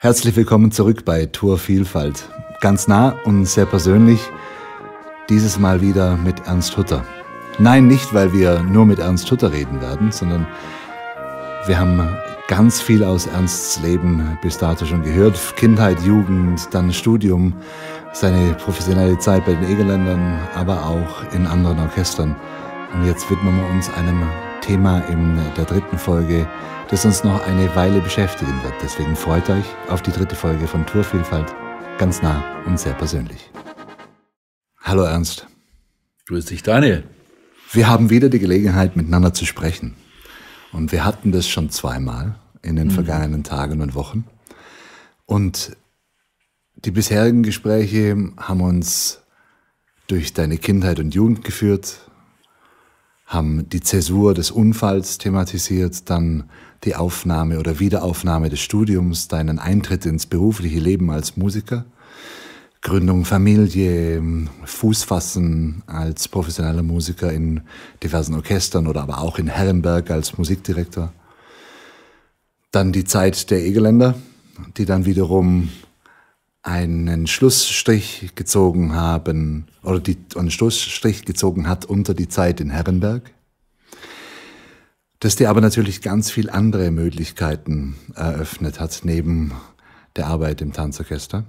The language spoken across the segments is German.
Herzlich willkommen zurück bei Tour Vielfalt. Ganz nah und sehr persönlich, dieses Mal wieder mit Ernst Hutter. Nein, nicht, weil wir nur mit Ernst Hutter reden werden, sondern wir haben ganz viel aus Ernsts Leben bis dato schon gehört. Kindheit, Jugend, dann Studium, seine professionelle Zeit bei den Egeländern, aber auch in anderen Orchestern. Und jetzt widmen wir uns einem Thema in der dritten Folge das uns noch eine Weile beschäftigen wird. Deswegen freut euch auf die dritte Folge von Tourvielfalt, ganz nah und sehr persönlich. Hallo Ernst. Grüß dich, Daniel. Wir haben wieder die Gelegenheit, miteinander zu sprechen. Und wir hatten das schon zweimal in den mhm. vergangenen Tagen und Wochen. Und die bisherigen Gespräche haben uns durch deine Kindheit und Jugend geführt, haben die Zäsur des Unfalls thematisiert, dann die Aufnahme oder Wiederaufnahme des Studiums, deinen Eintritt ins berufliche Leben als Musiker, Gründung Familie, Fußfassen als professioneller Musiker in diversen Orchestern oder aber auch in Herrenberg als Musikdirektor. Dann die Zeit der Egeländer, die dann wiederum einen Schlussstrich gezogen haben oder die, einen Schlussstrich gezogen hat unter die Zeit in Herrenberg das dir aber natürlich ganz viel andere Möglichkeiten eröffnet hat, neben der Arbeit im Tanzorchester.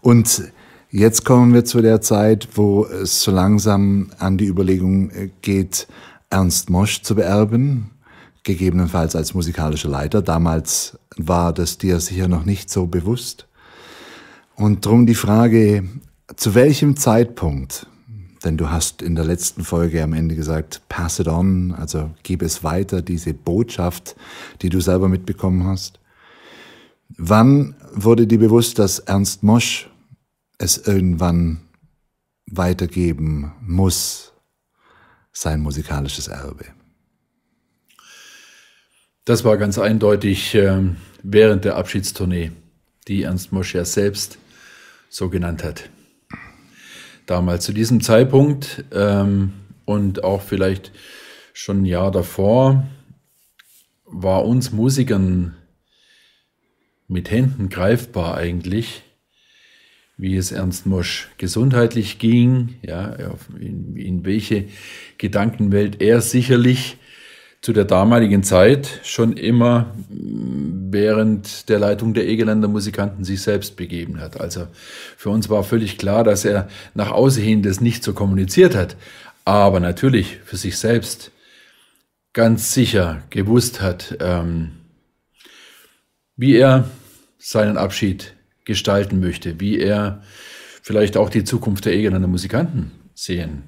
Und jetzt kommen wir zu der Zeit, wo es so langsam an die Überlegung geht, Ernst Mosch zu beerben, gegebenenfalls als musikalischer Leiter. Damals war das dir sicher noch nicht so bewusst. Und drum die Frage, zu welchem Zeitpunkt denn du hast in der letzten Folge am Ende gesagt, pass it on, also gib es weiter, diese Botschaft, die du selber mitbekommen hast. Wann wurde dir bewusst, dass Ernst Mosch es irgendwann weitergeben muss, sein musikalisches Erbe? Das war ganz eindeutig ähm, während der Abschiedstournee, die Ernst Mosch ja selbst so genannt hat damals zu diesem Zeitpunkt ähm, und auch vielleicht schon ein Jahr davor war uns Musikern mit Händen greifbar eigentlich, wie es Ernst Mosch gesundheitlich ging, ja, in, in welche Gedankenwelt er sicherlich zu der damaligen Zeit schon immer während der Leitung der Egeländer Musikanten sich selbst begeben hat. Also für uns war völlig klar, dass er nach außen hin das nicht so kommuniziert hat, aber natürlich für sich selbst ganz sicher gewusst hat, ähm, wie er seinen Abschied gestalten möchte, wie er vielleicht auch die Zukunft der Egeländer Musikanten sehen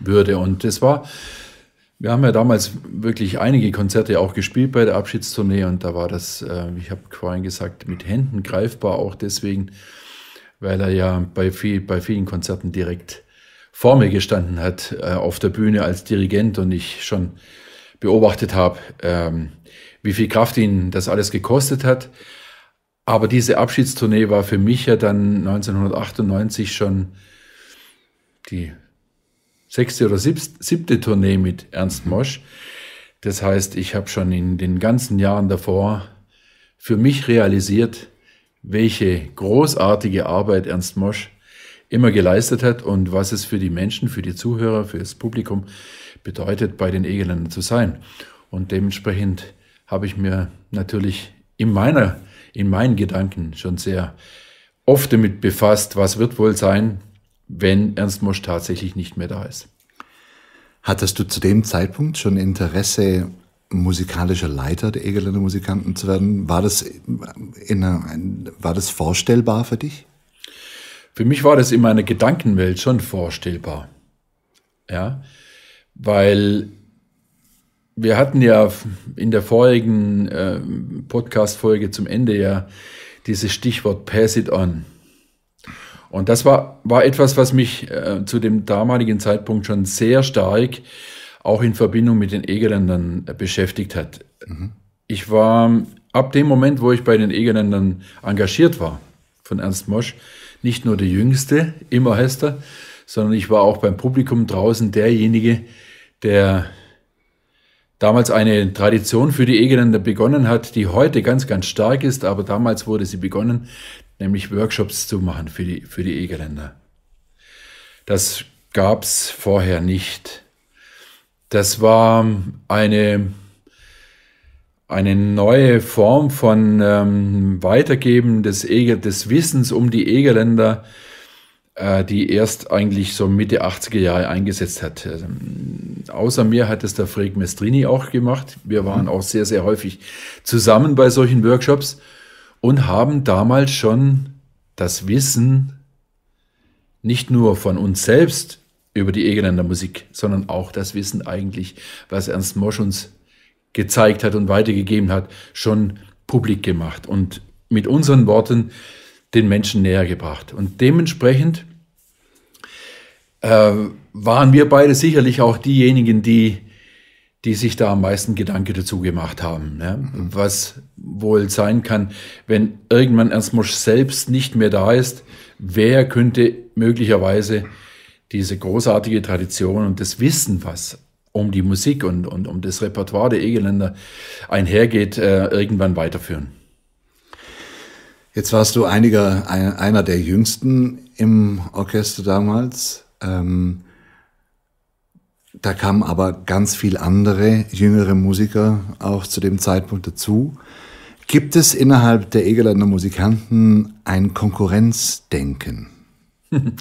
würde. Und das war wir haben ja damals wirklich einige Konzerte auch gespielt bei der Abschiedstournee und da war das, äh, ich habe vorhin gesagt, mit Händen greifbar, auch deswegen, weil er ja bei, viel, bei vielen Konzerten direkt vor mir gestanden hat äh, auf der Bühne als Dirigent und ich schon beobachtet habe, ähm, wie viel Kraft ihn das alles gekostet hat. Aber diese Abschiedstournee war für mich ja dann 1998 schon die sechste oder siebte Tournee mit Ernst Mosch. Das heißt, ich habe schon in den ganzen Jahren davor für mich realisiert, welche großartige Arbeit Ernst Mosch immer geleistet hat und was es für die Menschen, für die Zuhörer, für das Publikum bedeutet, bei den Egeländern zu sein. Und dementsprechend habe ich mir natürlich in meiner, in meinen Gedanken schon sehr oft damit befasst, was wird wohl sein, wenn Ernst Mosch tatsächlich nicht mehr da ist. Hattest du zu dem Zeitpunkt schon Interesse, musikalischer Leiter der Egerländer Musikanten zu werden? War das, in einer, war das vorstellbar für dich? Für mich war das in meiner Gedankenwelt schon vorstellbar. Ja, weil wir hatten ja in der vorigen äh, Podcast-Folge zum Ende ja dieses Stichwort Pass it on. Und das war, war etwas, was mich äh, zu dem damaligen Zeitpunkt schon sehr stark auch in Verbindung mit den Egerländern äh, beschäftigt hat. Mhm. Ich war ab dem Moment, wo ich bei den Egerländern engagiert war, von Ernst Mosch, nicht nur der Jüngste, immer Hester, sondern ich war auch beim Publikum draußen derjenige, der damals eine Tradition für die Egeländer begonnen hat, die heute ganz, ganz stark ist, aber damals wurde sie begonnen, nämlich Workshops zu machen für die, für die Egerländer. Das gab es vorher nicht. Das war ähm, eine, eine neue Form von ähm, Weitergeben des, Eger, des Wissens um die Egerländer, äh, die erst eigentlich so Mitte 80er Jahre eingesetzt hat. Also, mm, außer mir hat es der Freak Mestrini auch gemacht. Wir waren auch sehr, sehr häufig zusammen bei solchen Workshops und haben damals schon das Wissen nicht nur von uns selbst über die Egeländer Musik, sondern auch das Wissen eigentlich, was Ernst Mosch uns gezeigt hat und weitergegeben hat, schon publik gemacht und mit unseren Worten den Menschen näher gebracht. Und dementsprechend äh, waren wir beide sicherlich auch diejenigen, die die sich da am meisten Gedanken dazu gemacht haben. Ne? Mhm. Was wohl sein kann, wenn irgendwann Ernst Mosch selbst nicht mehr da ist, wer könnte möglicherweise diese großartige Tradition und das Wissen, was um die Musik und, und um das Repertoire der Egeländer einhergeht, äh, irgendwann weiterführen. Jetzt warst du einiger, einer der jüngsten im Orchester damals. Ähm da kamen aber ganz viel andere jüngere Musiker auch zu dem Zeitpunkt dazu. Gibt es innerhalb der Egerländer Musikanten ein Konkurrenzdenken?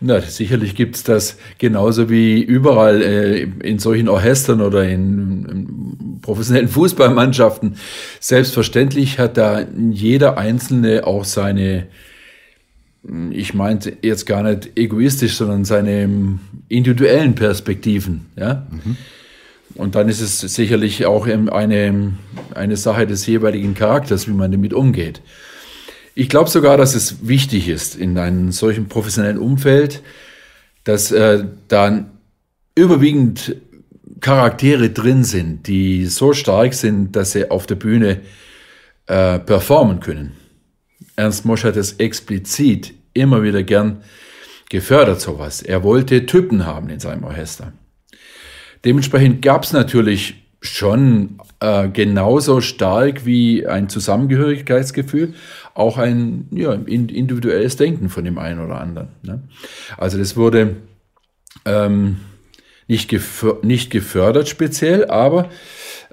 Na, sicherlich gibt es das genauso wie überall äh, in solchen Orchestern oder in, in, professionellen Fußballmannschaften. Selbstverständlich hat da jeder Einzelne auch seine ich meinte jetzt gar nicht egoistisch, sondern seine ähm, individuellen Perspektiven. Ja? Mhm. Und dann ist es sicherlich auch ähm, eine, ähm, eine Sache des jeweiligen Charakters, wie man damit umgeht. Ich glaube sogar, dass es wichtig ist in einem solchen professionellen Umfeld, dass äh, dann überwiegend Charaktere drin sind, die so stark sind, dass sie auf der Bühne äh, performen können. Ernst Mosch hat es explizit immer wieder gern gefördert, sowas. Er wollte Typen haben in seinem Orchester. Dementsprechend gab es natürlich schon äh, genauso stark wie ein Zusammengehörigkeitsgefühl, auch ein ja, individuelles Denken von dem einen oder anderen. Ne? Also das wurde ähm, nicht, geför nicht gefördert speziell, aber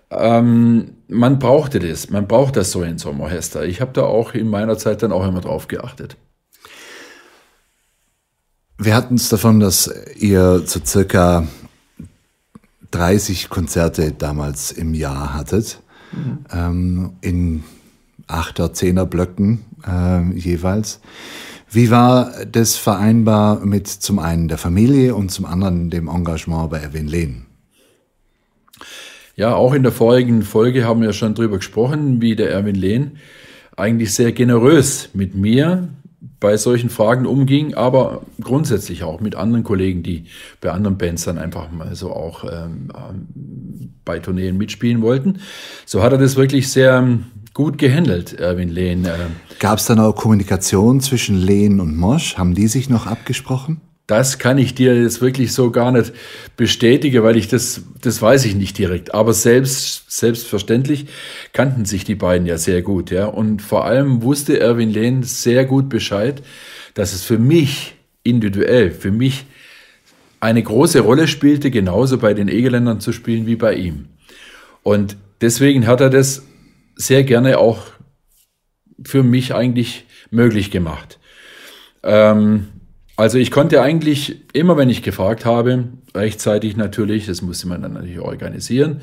ähm, man brauchte das, man braucht das so in Sommerhester. Ich habe da auch in meiner Zeit dann auch immer drauf geachtet. Wir hatten es davon, dass ihr so circa 30 Konzerte damals im Jahr hattet, mhm. ähm, in 8er, 10er Blöcken äh, jeweils. Wie war das vereinbar mit zum einen der Familie und zum anderen dem Engagement bei Erwin Lehn? Ja, auch in der vorigen Folge haben wir schon drüber gesprochen, wie der Erwin Lehn eigentlich sehr generös mit mir bei solchen Fragen umging, aber grundsätzlich auch mit anderen Kollegen, die bei anderen Bands dann einfach mal so auch ähm, ähm bei Tourneen mitspielen wollten. So hat er das wirklich sehr ähm, gut gehandelt, Erwin Lehn. Äh. Gab es dann auch Kommunikation zwischen Lehn und Mosch? Haben die sich noch abgesprochen? Das kann ich dir jetzt wirklich so gar nicht bestätigen, weil ich das, das weiß ich nicht direkt. Aber selbst, selbstverständlich kannten sich die beiden ja sehr gut, ja. Und vor allem wusste Erwin Lehn sehr gut Bescheid, dass es für mich individuell, für mich eine große Rolle spielte, genauso bei den Egeländern zu spielen wie bei ihm. Und deswegen hat er das sehr gerne auch für mich eigentlich möglich gemacht. Ähm, also ich konnte eigentlich immer, wenn ich gefragt habe, rechtzeitig natürlich, das musste man dann natürlich organisieren,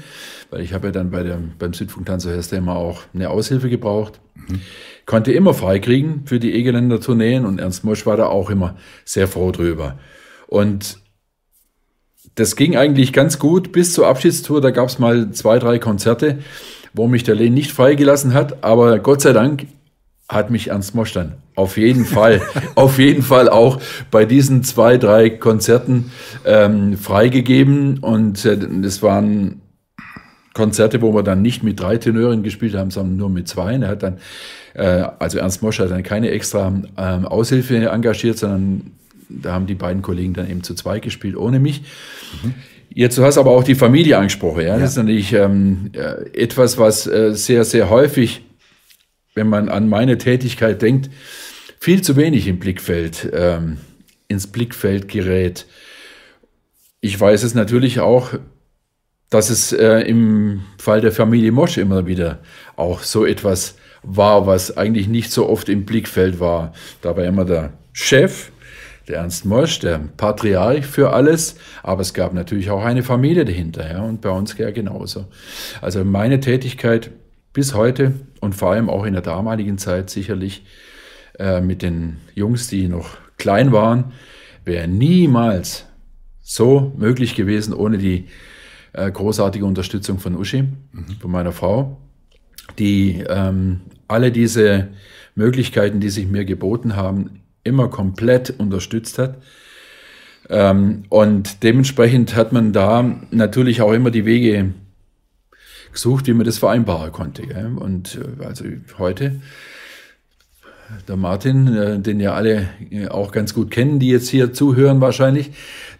weil ich habe ja dann bei dem, beim Südfunk Tanzorchester immer auch eine Aushilfe gebraucht, mhm. konnte immer freikriegen für die Egeländer Tourneen und Ernst Mosch war da auch immer sehr froh drüber. Und das ging eigentlich ganz gut bis zur Abschiedstour, da gab es mal zwei, drei Konzerte, wo mich der Lehn nicht freigelassen hat, aber Gott sei Dank hat mich Ernst Mosch dann auf jeden Fall, auf jeden Fall auch bei diesen zwei, drei Konzerten ähm, freigegeben. Und es äh, waren Konzerte, wo wir dann nicht mit drei Tenören gespielt haben, sondern nur mit zwei. er hat dann, äh, also Ernst Mosch hat dann keine extra ähm, Aushilfe engagiert, sondern da haben die beiden Kollegen dann eben zu zweit gespielt, ohne mich. Mhm. Jetzt, du hast aber auch die Familie angesprochen. Ja? ja? Das ist natürlich ähm, äh, etwas, was äh, sehr, sehr häufig wenn man an meine Tätigkeit denkt, viel zu wenig im Blickfeld, ähm, ins Blickfeld gerät. Ich weiß es natürlich auch, dass es äh, im Fall der Familie Mosch immer wieder auch so etwas war, was eigentlich nicht so oft im Blickfeld war. Da war immer der Chef, der Ernst Mosch, der Patriarch für alles, aber es gab natürlich auch eine Familie dahinter ja, und bei uns ja genauso. Also meine Tätigkeit bis heute und vor allem auch in der damaligen Zeit sicherlich äh, mit den Jungs, die noch klein waren, wäre niemals so möglich gewesen ohne die äh, großartige Unterstützung von Uschi, mhm. von meiner Frau, die ähm, alle diese Möglichkeiten, die sich mir geboten haben, immer komplett unterstützt hat. Ähm, und dementsprechend hat man da natürlich auch immer die Wege gesucht, wie man das vereinbaren konnte. Gell? Und äh, also heute, der Martin, äh, den ja alle äh, auch ganz gut kennen, die jetzt hier zuhören wahrscheinlich,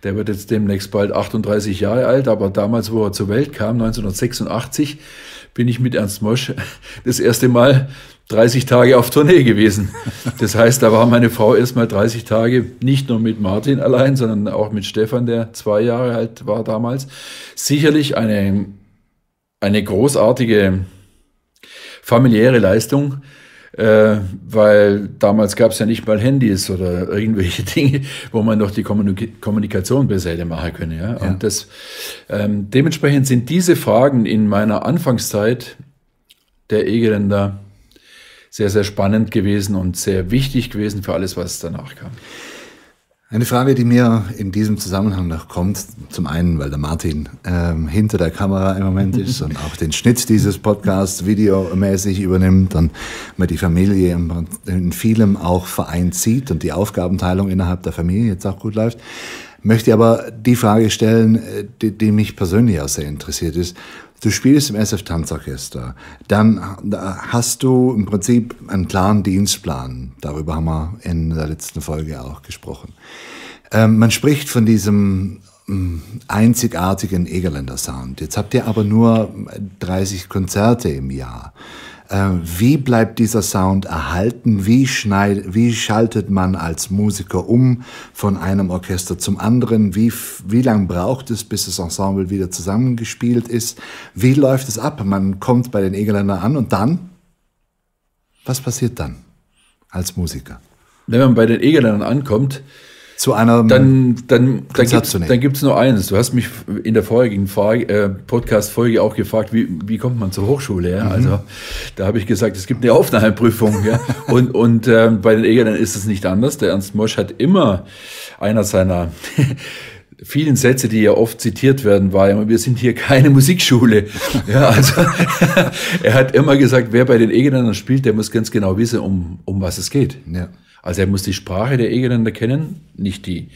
der wird jetzt demnächst bald 38 Jahre alt, aber damals, wo er zur Welt kam, 1986, bin ich mit Ernst Mosch das erste Mal 30 Tage auf Tournee gewesen. Das heißt, da war meine Frau erstmal 30 Tage nicht nur mit Martin allein, sondern auch mit Stefan, der zwei Jahre alt war damals. Sicherlich eine eine großartige familiäre Leistung, äh, weil damals gab es ja nicht mal Handys oder irgendwelche Dinge, wo man noch die Kommunik Kommunikation besser hätte machen können. Ja? ja. Und das, ähm, dementsprechend sind diese Fragen in meiner Anfangszeit der Egeländer sehr, sehr spannend gewesen und sehr wichtig gewesen für alles, was danach kam. Eine Frage, die mir in diesem Zusammenhang noch kommt, zum einen, weil der Martin ähm, hinter der Kamera im Moment ist und auch den Schnitt dieses Podcasts videomäßig übernimmt und man die Familie in vielem auch vereint sieht und die Aufgabenteilung innerhalb der Familie jetzt auch gut läuft, möchte aber die Frage stellen, äh, die, die mich persönlich auch sehr interessiert ist. Du spielst im SF Tanzorchester, dann hast du im Prinzip einen klaren Dienstplan. Darüber haben wir in der letzten Folge auch gesprochen. Ähm, man spricht von diesem mm, einzigartigen Egerländer Sound. Jetzt habt ihr aber nur 30 Konzerte im Jahr. Ähm, wie bleibt dieser Sound erhalten, wie, schneid, wie schaltet man als Musiker um von einem Orchester zum anderen, wie, wie lange braucht es, bis das Ensemble wieder zusammengespielt ist, wie läuft es ab, man kommt bei den Egeländern an und dann, was passiert dann als Musiker? Wenn man bei den Egeländern ankommt, zu einer dann, dann, dann gibt es nur eines. Du hast mich in der vorherigen Frage, äh, Podcast-Folge auch gefragt, wie, wie kommt man zur Hochschule? Ja? Mhm. Also da habe ich gesagt, es gibt eine Aufnahmeprüfung. ja? Und, und äh, bei den Egernen ist es nicht anders. Der Ernst Mosch hat immer einer seiner vielen Sätze, die ja oft zitiert werden, war immer, wir sind hier keine Musikschule. Ja, also er hat immer gesagt, wer bei den Egenern spielt, der muss ganz genau wissen, um, um was es geht. Ja. Also er muss die Sprache der Egerländer kennen, nicht die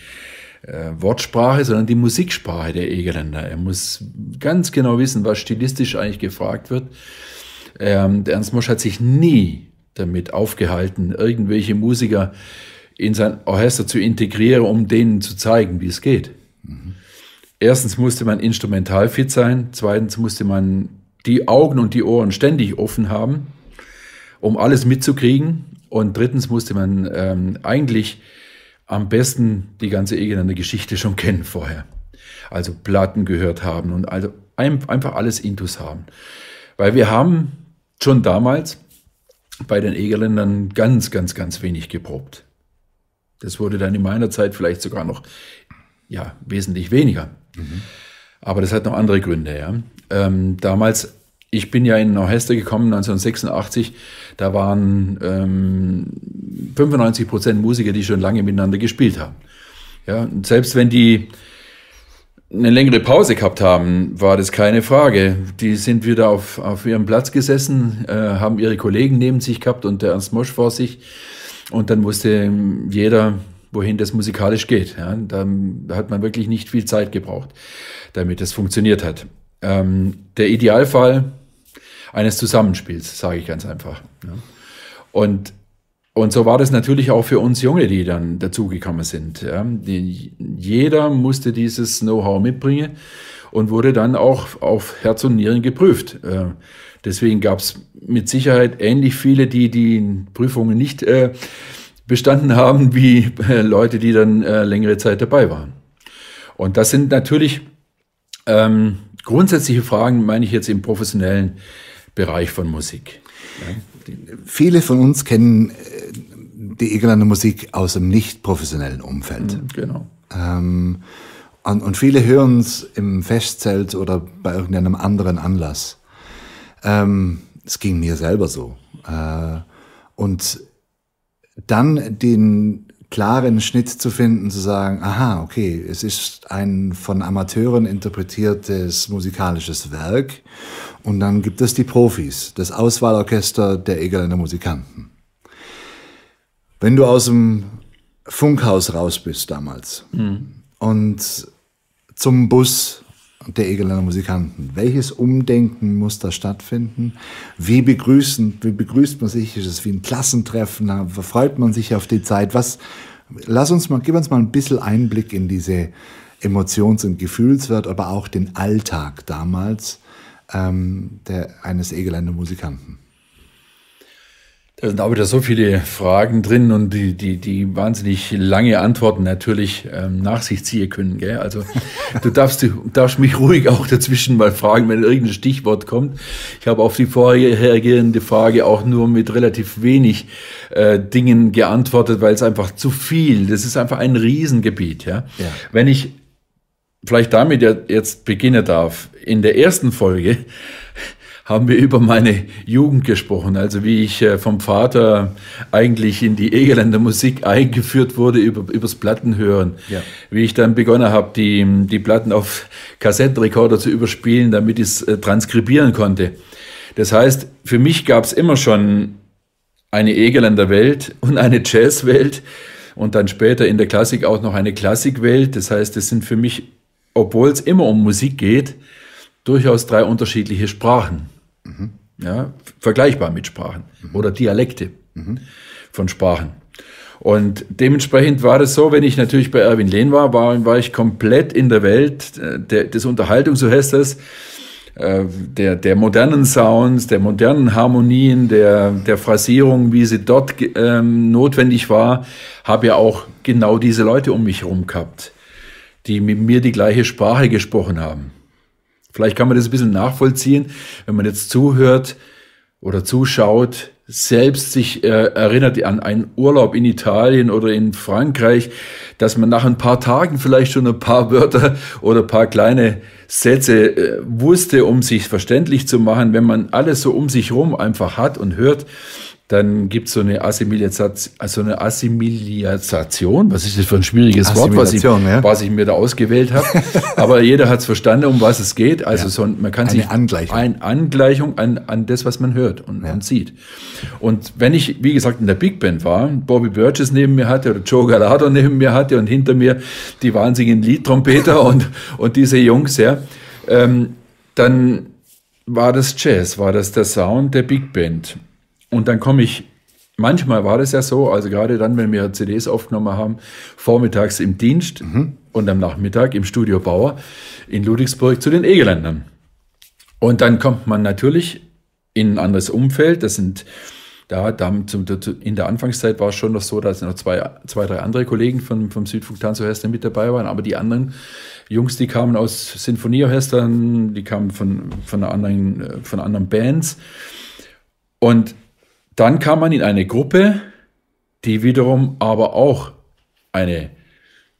äh, Wortsprache, sondern die Musiksprache der Egerländer. Er muss ganz genau wissen, was stilistisch eigentlich gefragt wird. Ähm, der Ernst Mosch hat sich nie damit aufgehalten, irgendwelche Musiker in sein Orchester zu integrieren, um denen zu zeigen, wie es geht. Mhm. Erstens musste man instrumental fit sein, zweitens musste man die Augen und die Ohren ständig offen haben, um alles mitzukriegen und drittens musste man ähm, eigentlich am besten die ganze irgendeine Geschichte schon kennen vorher. Also Platten gehört haben und also ein, einfach alles Intus haben. Weil wir haben schon damals bei den Egerländern ganz, ganz, ganz wenig geprobt. Das wurde dann in meiner Zeit vielleicht sogar noch ja, wesentlich weniger. Mhm. Aber das hat noch andere Gründe. Ja. Ähm, damals ich bin ja in Orchester gekommen 1986. Da waren ähm, 95 Prozent Musiker, die schon lange miteinander gespielt haben. Ja, selbst wenn die eine längere Pause gehabt haben, war das keine Frage. Die sind wieder auf, auf ihrem Platz gesessen, äh, haben ihre Kollegen neben sich gehabt und der Ernst Mosch vor sich. Und dann wusste jeder, wohin das musikalisch geht. Ja, da hat man wirklich nicht viel Zeit gebraucht, damit das funktioniert hat. Ähm, der Idealfall eines Zusammenspiels, sage ich ganz einfach. Ja. Und und so war das natürlich auch für uns Junge, die dann dazugekommen sind. Ja. Die, jeder musste dieses Know-how mitbringen und wurde dann auch auf Herz und Nieren geprüft. Äh, deswegen gab es mit Sicherheit ähnlich viele, die die Prüfungen nicht äh, bestanden haben, wie äh, Leute, die dann äh, längere Zeit dabei waren. Und das sind natürlich ähm, grundsätzliche Fragen, meine ich jetzt im professionellen Bereich von Musik. Ja. Viele von uns kennen äh, die Egerlander Musik aus dem nicht professionellen Umfeld. Mhm, genau. Ähm, und, und, viele hören es im Festzelt oder bei irgendeinem anderen Anlass. Ähm, es ähm, ging mir selber so. Äh, und dann den klaren Schnitt zu finden, zu sagen, aha, okay, es ist ein von Amateuren interpretiertes musikalisches Werk und dann gibt es die Profis, das Auswahlorchester der Egerländer Musikanten. Wenn du aus dem Funkhaus raus bist damals mhm. und zum Bus der Egerländer Musikanten. Welches Umdenken muss da stattfinden? Wie, begrüßen, wie begrüßt man sich? Ist es wie ein Klassentreffen? Freut man sich auf die Zeit? Was, lass uns mal, gib uns mal ein bisschen Einblick in diese Emotions- und Gefühlswert, aber auch den Alltag damals ähm, der, eines Egeländer Musikanten? Da sind auch wieder so viele Fragen drin und die, die, die wahnsinnig lange Antworten natürlich ähm, nach sich ziehen können. Gell? Also du darfst, du darfst mich ruhig auch dazwischen mal fragen, wenn irgendein Stichwort kommt. Ich habe auf die vorhergehende Frage auch nur mit relativ wenig äh, Dingen geantwortet, weil es einfach zu viel. Das ist einfach ein Riesengebiet. Ja? ja. Wenn ich vielleicht damit jetzt beginnen darf. In der ersten Folge haben wir über meine Jugend gesprochen, also wie ich äh, vom Vater eigentlich in die Egerländer Musik eingeführt wurde über, übers Plattenhören, ja. wie ich dann begonnen habe, die, die Platten auf Kassettenrekorder zu überspielen, damit ich es äh, transkribieren konnte. Das heißt, für mich gab es immer schon eine Egerländer Welt und eine Jazzwelt und dann später in der Klassik auch noch eine Klassikwelt. Das heißt, es sind für mich obwohl es immer um Musik geht, durchaus drei unterschiedliche Sprachen. Mhm. Ja, vergleichbar mit Sprachen mhm. oder Dialekte mhm. von Sprachen. Und dementsprechend war das so, wenn ich natürlich bei Erwin Lehn war, war, war ich komplett in der Welt äh, der, des Unterhaltungs, so heißt das, äh, der, der modernen Sounds, der modernen Harmonien, der, der Phrasierung, wie sie dort ähm, notwendig war, habe ja auch genau diese Leute um mich herum gehabt die mit mir die gleiche Sprache gesprochen haben. Vielleicht kann man das ein bisschen nachvollziehen, wenn man jetzt zuhört oder zuschaut, selbst sich äh, erinnert an einen Urlaub in Italien oder in Frankreich, dass man nach ein paar Tagen vielleicht schon ein paar Wörter oder ein paar kleine Sätze äh, wusste, um sich verständlich zu machen, wenn man alles so um sich rum einfach hat und hört dann gibt es so eine Assimilation, also eine Assimilation, was ist das für ein schwieriges Wort, was ich, ja. was ich mir da ausgewählt habe. Aber jeder hat es verstanden, um was es geht. Also ja. so, man kann eine sich Angleichung. eine Angleichung an, an das, was man hört und, ja. und, sieht. Und wenn ich, wie gesagt, in der Big Band war, Bobby Burgess neben mir hatte oder Joe Gallardo neben mir hatte und hinter mir die wahnsinnigen Liedtrompeter und, und diese Jungs, ja, ähm, dann war das Jazz, war das der Sound der Big Band. Und dann komme ich, manchmal war das ja so, also gerade dann, wenn wir CDs aufgenommen haben, vormittags im Dienst mhm. und am Nachmittag im Studio Bauer in Ludwigsburg zu den Egeländern. Und dann kommt man natürlich in ein anderes Umfeld. Das sind da, da in der Anfangszeit war es schon noch so, dass noch zwei, zwei drei andere Kollegen von, vom Südfunk Tanzorchester mit dabei waren, aber die anderen Jungs, die kamen aus Sinfonieorchestern, die kamen von, von, anderen, äh, von anderen Bands. Und dann kam man in eine Gruppe, die wiederum aber auch eine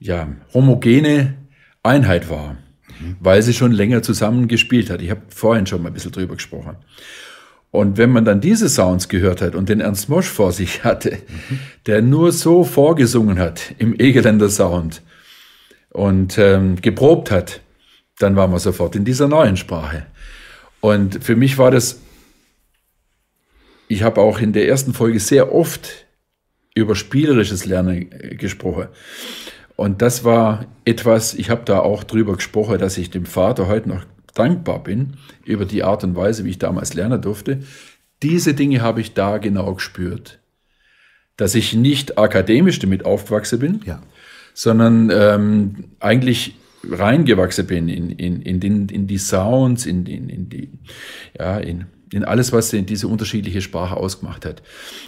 ja, homogene Einheit war, mhm. weil sie schon länger zusammen gespielt hat. Ich habe vorhin schon mal ein bisschen drüber gesprochen. Und wenn man dann diese Sounds gehört hat und den Ernst Mosch vor sich hatte, mhm. der nur so vorgesungen hat im Egeländer Sound und ähm, geprobt hat, dann war man sofort in dieser neuen Sprache. Und für mich war das ich habe auch in der ersten Folge sehr oft über spielerisches Lernen äh, gesprochen. Und das war etwas, ich habe da auch drüber gesprochen, dass ich dem Vater heute noch dankbar bin über die Art und Weise, wie ich damals lernen durfte. Diese Dinge habe ich da genau gespürt. Dass ich nicht akademisch damit aufgewachsen bin, ja. sondern ähm, eigentlich reingewachsen bin in, in, in, den, in die Sounds, in, in, in die, ja, in, in alles, was in diese unterschiedliche Sprache ausgemacht hat.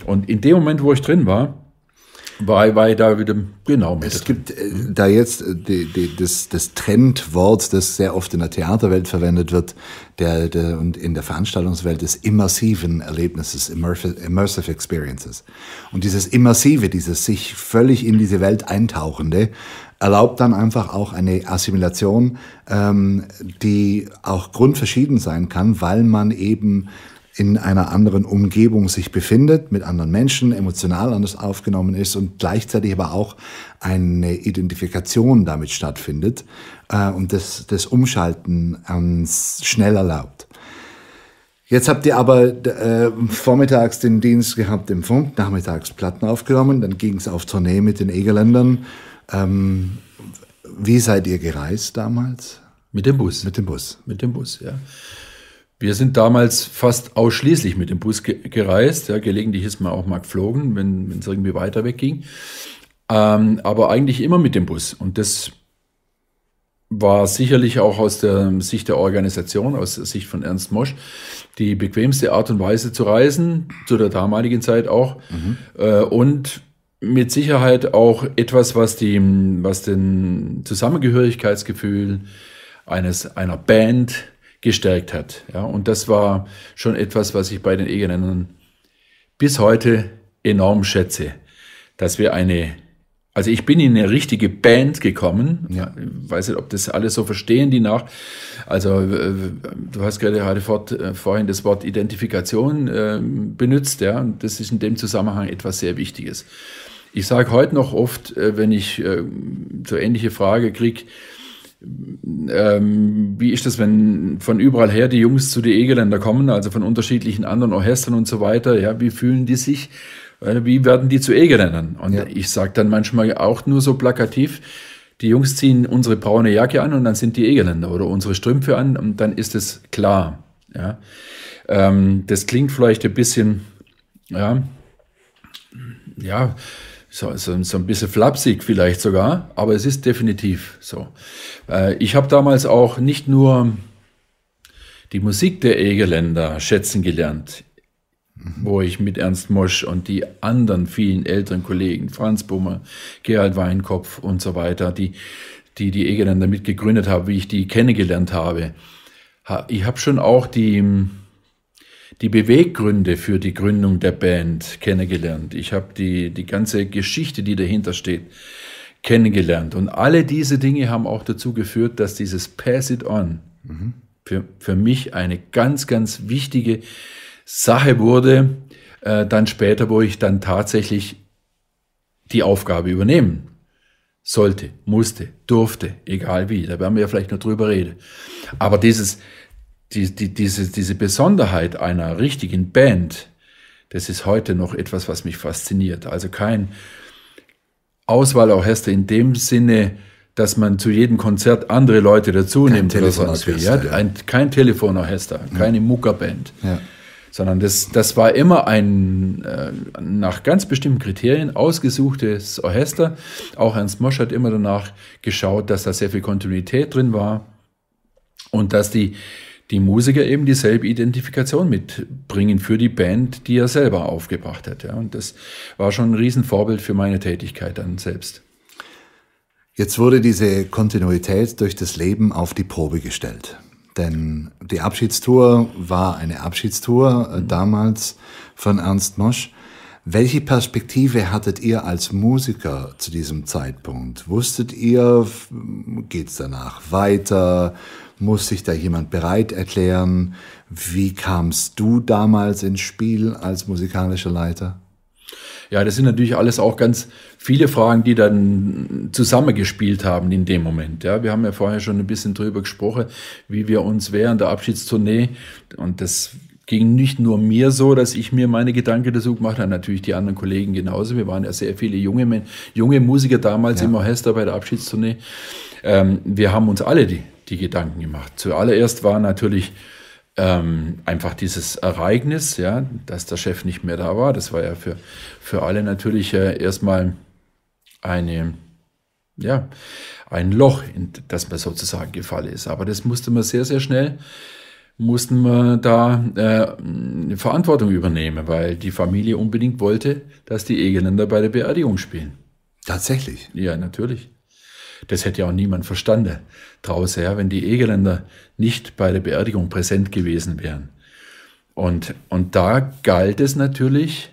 Und in dem Moment, wo ich drin war, war, war ich da wieder genau mit. Es gibt äh, da jetzt äh, die, die, das, das Trendwort, das sehr oft in der Theaterwelt verwendet wird der, der, und in der Veranstaltungswelt des immersiven Erlebnisses, immersive Experiences. Und dieses Immersive, dieses sich völlig in diese Welt eintauchende, erlaubt dann einfach auch eine Assimilation, ähm, die auch grundverschieden sein kann, weil man eben in einer anderen Umgebung sich befindet, mit anderen Menschen, emotional anders aufgenommen ist und gleichzeitig aber auch eine Identifikation damit stattfindet äh, und das, das Umschalten ans schnell erlaubt. Jetzt habt ihr aber äh, vormittags den Dienst gehabt im Funk, nachmittags Platten aufgenommen, dann ging es auf Tournee mit den Egerländern. Ähm, wie seid ihr gereist damals? Mit dem Bus. Mit dem Bus. Mit dem Bus, ja. Wir sind damals fast ausschließlich mit dem Bus ge gereist. Ja, gelegentlich ist man auch mal geflogen, wenn es irgendwie weiter wegging. Ähm, aber eigentlich immer mit dem Bus. Und das war sicherlich auch aus der Sicht der Organisation, aus der Sicht von Ernst Mosch, die bequemste Art und Weise zu reisen, zu der damaligen Zeit auch. Mhm. Äh, und mit Sicherheit auch etwas, was, die, was den Zusammengehörigkeitsgefühl eines, einer Band gestärkt hat. Ja, und das war schon etwas, was ich bei den Egenennern bis heute enorm schätze, dass wir eine, also ich bin in eine richtige Band gekommen. Ja. Ich weiß nicht, ob das alle so verstehen, die nach. Also äh, du hast gerade äh, vorhin das Wort Identifikation äh, benutzt, ja, und das ist in dem Zusammenhang etwas sehr Wichtiges. Ich sage heute noch oft, äh, wenn ich äh, so ähnliche Frage kriege, ähm, wie ist das, wenn von überall her die Jungs zu den Egeländer kommen, also von unterschiedlichen anderen Orchestern und so weiter, ja, wie fühlen die sich? Äh, wie werden die zu Egeländern? Und ja. ich sage dann manchmal auch nur so plakativ, die Jungs ziehen unsere braune Jacke an und dann sind die Egeländer oder unsere Strümpfe an und dann ist es klar. Ja. Ähm, das klingt vielleicht ein bisschen, ja, ja, so, so, so ein bisschen flapsig vielleicht sogar, aber es ist definitiv so. Äh, ich habe damals auch nicht nur die Musik der Egerländer schätzen gelernt, wo ich mit Ernst Mosch und die anderen vielen älteren Kollegen, Franz Bummer, Gerald Weinkopf und so weiter, die die, die Egerländer mitgegründet haben, wie ich die kennengelernt habe. Ich habe schon auch die die Beweggründe für die Gründung der Band kennengelernt. Ich habe die, die ganze Geschichte, die dahinter steht, kennengelernt. Und alle diese Dinge haben auch dazu geführt, dass dieses Pass It On mhm. für, für mich eine ganz, ganz wichtige Sache wurde, äh, dann später, wo ich dann tatsächlich die Aufgabe übernehmen sollte, musste, durfte, egal wie. Da werden wir ja vielleicht noch drüber reden. Aber dieses, die, die, diese, diese Besonderheit einer richtigen Band, das ist heute noch etwas, was mich fasziniert. Also kein Auswahlorchester in dem Sinne, dass man zu jedem Konzert andere Leute dazu kein nimmt oder sonst wie. Ja? Ein, kein Telefonorchester, ja. keine Muckerband. Ja. Sondern das, das war immer ein äh, nach ganz bestimmten Kriterien ausgesuchtes Orchester. Auch Ernst Mosch hat immer danach geschaut, dass da sehr viel Kontinuität drin war und dass die die Musiker eben dieselbe Identifikation mitbringen für die Band, die er selber aufgebracht hat. Ja. Und das war schon ein Riesenvorbild für meine Tätigkeit dann selbst. Jetzt wurde diese Kontinuität durch das Leben auf die Probe gestellt. Denn die Abschiedstour war eine Abschiedstour äh, mhm. damals von Ernst Mosch. Welche Perspektive hattet ihr als Musiker zu diesem Zeitpunkt? Wusstet ihr, geht es danach weiter? Muss sich da jemand bereit erklären? Wie kamst du damals ins Spiel als musikalischer Leiter? Ja, das sind natürlich alles auch ganz viele Fragen, die dann zusammengespielt haben in dem Moment. Ja, wir haben ja vorher schon ein bisschen drüber gesprochen, wie wir uns während der Abschiedstournee und das ging nicht nur mir so, dass ich mir meine Gedanken dazu gemacht habe, natürlich die anderen Kollegen genauso. Wir waren ja sehr viele junge, junge Musiker damals ja. im Orchester bei der Abschiedstournee. Ähm, wir haben uns alle die, die Gedanken gemacht. Zuallererst war natürlich ähm, einfach dieses Ereignis, ja, dass der Chef nicht mehr da war. Das war ja für, für alle natürlich äh, erstmal eine, ja, ein Loch, in das man sozusagen gefallen ist. Aber das musste man sehr, sehr schnell mussten wir da äh, eine Verantwortung übernehmen, weil die Familie unbedingt wollte, dass die Egeländer bei der Beerdigung spielen. Tatsächlich? Ja, natürlich. Das hätte ja auch niemand verstanden draußen, ja, wenn die Egeländer nicht bei der Beerdigung präsent gewesen wären. Und, und da galt es natürlich,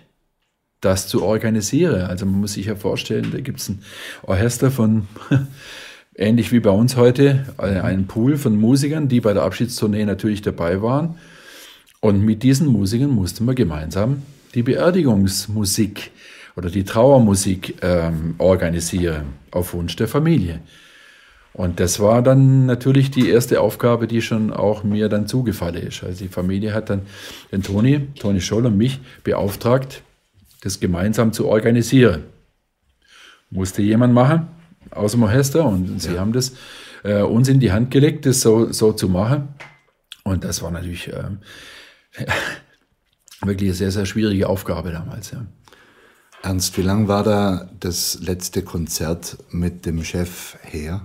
das zu organisieren. Also man muss sich ja vorstellen, da gibt es ein Orchester von, ähnlich wie bei uns heute, äh, einen Pool von Musikern, die bei der Abschiedstournee natürlich dabei waren. Und mit diesen Musikern mussten wir gemeinsam die Beerdigungsmusik äh, oder die Trauermusik ähm, organisiere auf Wunsch der Familie. Und das war dann natürlich die erste Aufgabe, die schon auch mir dann zugefallen ist. Also die Familie hat dann den Toni, Toni Scholl und mich beauftragt, das gemeinsam zu organisieren. Musste jemand machen aus dem Orchester und sie ja. haben das äh, uns in die Hand gelegt, das so, so zu machen. Und das war natürlich ähm, wirklich eine sehr, sehr schwierige Aufgabe damals. Ja. Ernst, wie lang war da das letzte Konzert mit dem Chef her?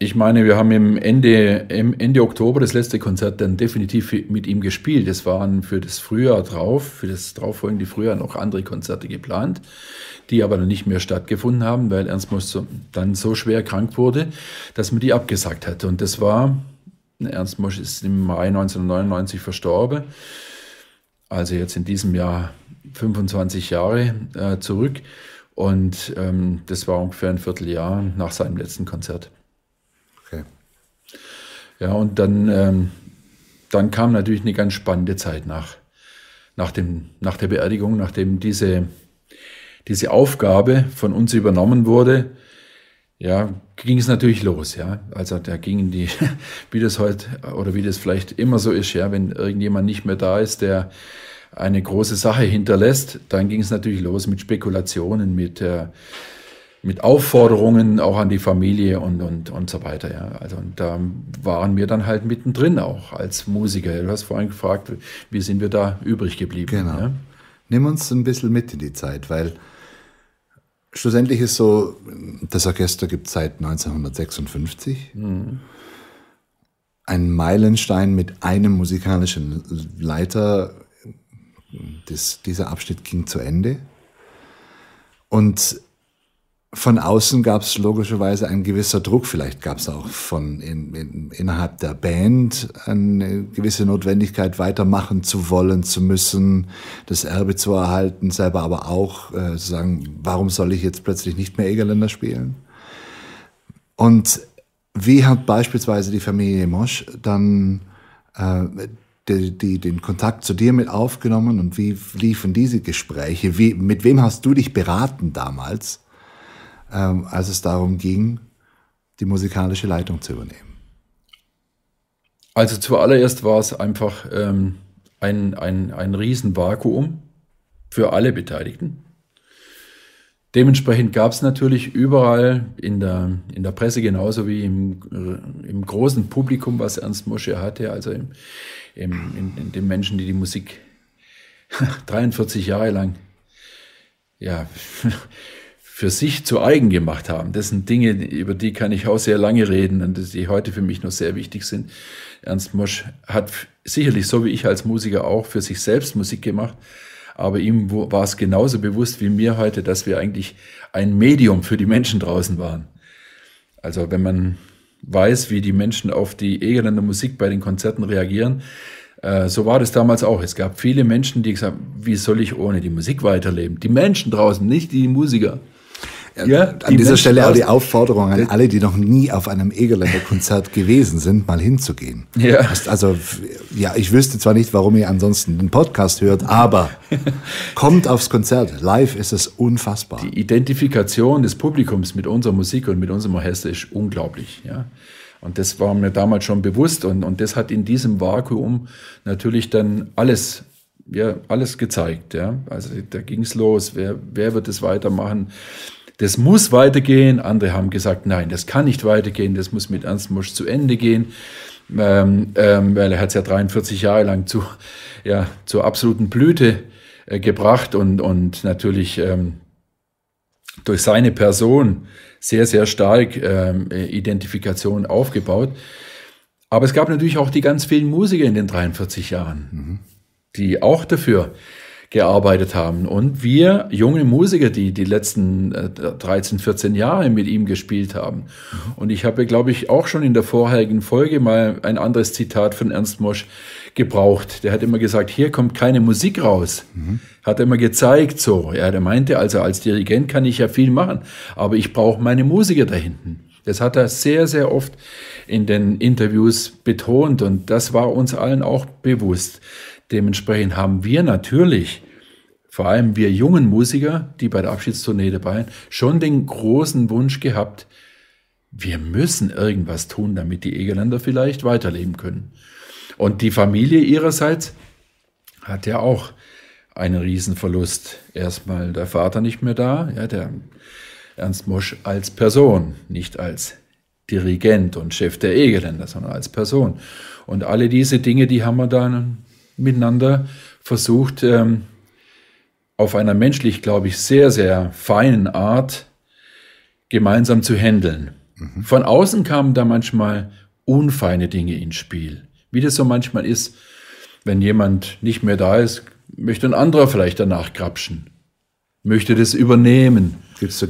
Ich meine, wir haben im Ende, im Ende Oktober das letzte Konzert dann definitiv mit ihm gespielt. Es waren für das Frühjahr drauf, für das darauffolgende Frühjahr noch andere Konzerte geplant, die aber dann nicht mehr stattgefunden haben, weil Ernst Moos dann so schwer krank wurde, dass man die abgesagt hatte. Und das war, Ernst Mosch ist im Mai 1999 verstorben also jetzt in diesem Jahr 25 Jahre äh, zurück. Und ähm, das war ungefähr ein Vierteljahr nach seinem letzten Konzert. Okay. Ja, und dann, ähm, dann kam natürlich eine ganz spannende Zeit nach, nach, dem, nach der Beerdigung, nachdem diese, diese Aufgabe von uns übernommen wurde ja, ging es natürlich los, ja. Also da gingen die, wie das heute oder wie das vielleicht immer so ist, ja, wenn irgendjemand nicht mehr da ist, der eine große Sache hinterlässt, dann ging es natürlich los mit Spekulationen, mit, äh, mit Aufforderungen auch an die Familie und, und, und so weiter. Ja. Also und da waren wir dann halt mittendrin auch als Musiker. Du hast vorhin gefragt, wie sind wir da übrig geblieben? Genau. Ja? Nimm uns ein bisschen mit in die Zeit, weil schlussendlich ist so, das Orchester gibt es seit 1956. Mhm. Ein Meilenstein mit einem musikalischen Leiter. Das, dieser Abschnitt ging zu Ende. Und von außen gab es logischerweise ein gewisser Druck, vielleicht gab es auch von in, in, innerhalb der Band eine gewisse Notwendigkeit, weitermachen zu wollen, zu müssen, das Erbe zu erhalten, selber aber auch äh, zu sagen, warum soll ich jetzt plötzlich nicht mehr Egerländer spielen? Und wie hat beispielsweise die Familie Mosch dann äh, die, die, den Kontakt zu dir mit aufgenommen und wie liefen diese Gespräche? Wie, mit wem hast du dich beraten damals? ähm, als es darum ging, die musikalische Leitung zu übernehmen? Also zuallererst war es einfach ähm, ein, ein, ein Riesenvakuum für alle Beteiligten. Dementsprechend gab es natürlich überall in der, in der Presse genauso wie im, im großen Publikum, was Ernst Mosche hatte, also im, im, in, in den Menschen, die die Musik 43 Jahre lang ja, für sich zu eigen gemacht haben. Das sind Dinge, über die kann ich auch sehr lange reden und die heute für mich noch sehr wichtig sind. Ernst Mosch hat sicherlich, so wie ich als Musiker auch, für sich selbst Musik gemacht, aber ihm war es genauso bewusst wie mir heute, dass wir eigentlich ein Medium für die Menschen draußen waren. Also wenn man weiß, wie die Menschen auf die Egerländer Musik bei den Konzerten reagieren, äh, so war das damals auch. Es gab viele Menschen, die gesagt haben, wie soll ich ohne die Musik weiterleben? Die Menschen draußen, nicht die Musiker ja, an die dieser Menschen Stelle auch die Aufforderung an alle, die noch nie auf einem Egerländer-Konzert gewesen sind, mal hinzugehen. Ja. Also, ja, ich wüsste zwar nicht, warum ihr ansonsten den Podcast hört, aber kommt aufs Konzert. Live ist es unfassbar. Die Identifikation des Publikums mit unserer Musik und mit unserem Orchester ist unglaublich. Ja. Und das war mir damals schon bewusst und, und das hat in diesem Vakuum natürlich dann alles ja, alles gezeigt. Ja. Also da ging es los, wer, wer wird es weitermachen? das muss weitergehen. Andere haben gesagt, nein, das kann nicht weitergehen, das muss mit Ernst Mosch zu Ende gehen. Ähm, ähm, weil er hat es ja 43 Jahre lang zu, ja, zur absoluten Blüte äh, gebracht und, und natürlich ähm, durch seine Person sehr, sehr stark ähm, Identifikation aufgebaut. Aber es gab natürlich auch die ganz vielen Musiker in den 43 Jahren, mhm. die auch dafür gearbeitet haben. Und wir junge Musiker, die die letzten 13, äh, 14 Jahre mit ihm gespielt haben. Und ich habe, glaube ich, auch schon in der vorherigen Folge mal ein anderes Zitat von Ernst Mosch gebraucht. Der hat immer gesagt, hier kommt keine Musik raus. Mhm. Hat er immer gezeigt so. Ja, der meinte also, als Dirigent kann ich ja viel machen, aber ich brauche meine Musiker da hinten. Das hat er sehr, sehr oft in den Interviews betont und das war uns allen auch bewusst. Dementsprechend haben wir natürlich, vor allem wir jungen Musiker, die bei der Abschiedstournee dabei sind, schon den großen Wunsch gehabt, wir müssen irgendwas tun, damit die Egerländer vielleicht weiterleben können. Und die Familie ihrerseits hat ja auch einen Riesenverlust. Erstmal der Vater nicht mehr da, ja, der Ernst Mosch als Person, nicht als Dirigent und Chef der Egeländer, sondern als Person. Und alle diese Dinge, die haben wir dann miteinander versucht, ähm, auf einer menschlich, glaube ich, sehr, sehr feinen Art gemeinsam zu handeln. Mhm. Von außen kamen da manchmal unfeine Dinge ins Spiel. Wie das so manchmal ist, wenn jemand nicht mehr da ist, möchte ein anderer vielleicht danach grapschen, möchte das übernehmen gibt es so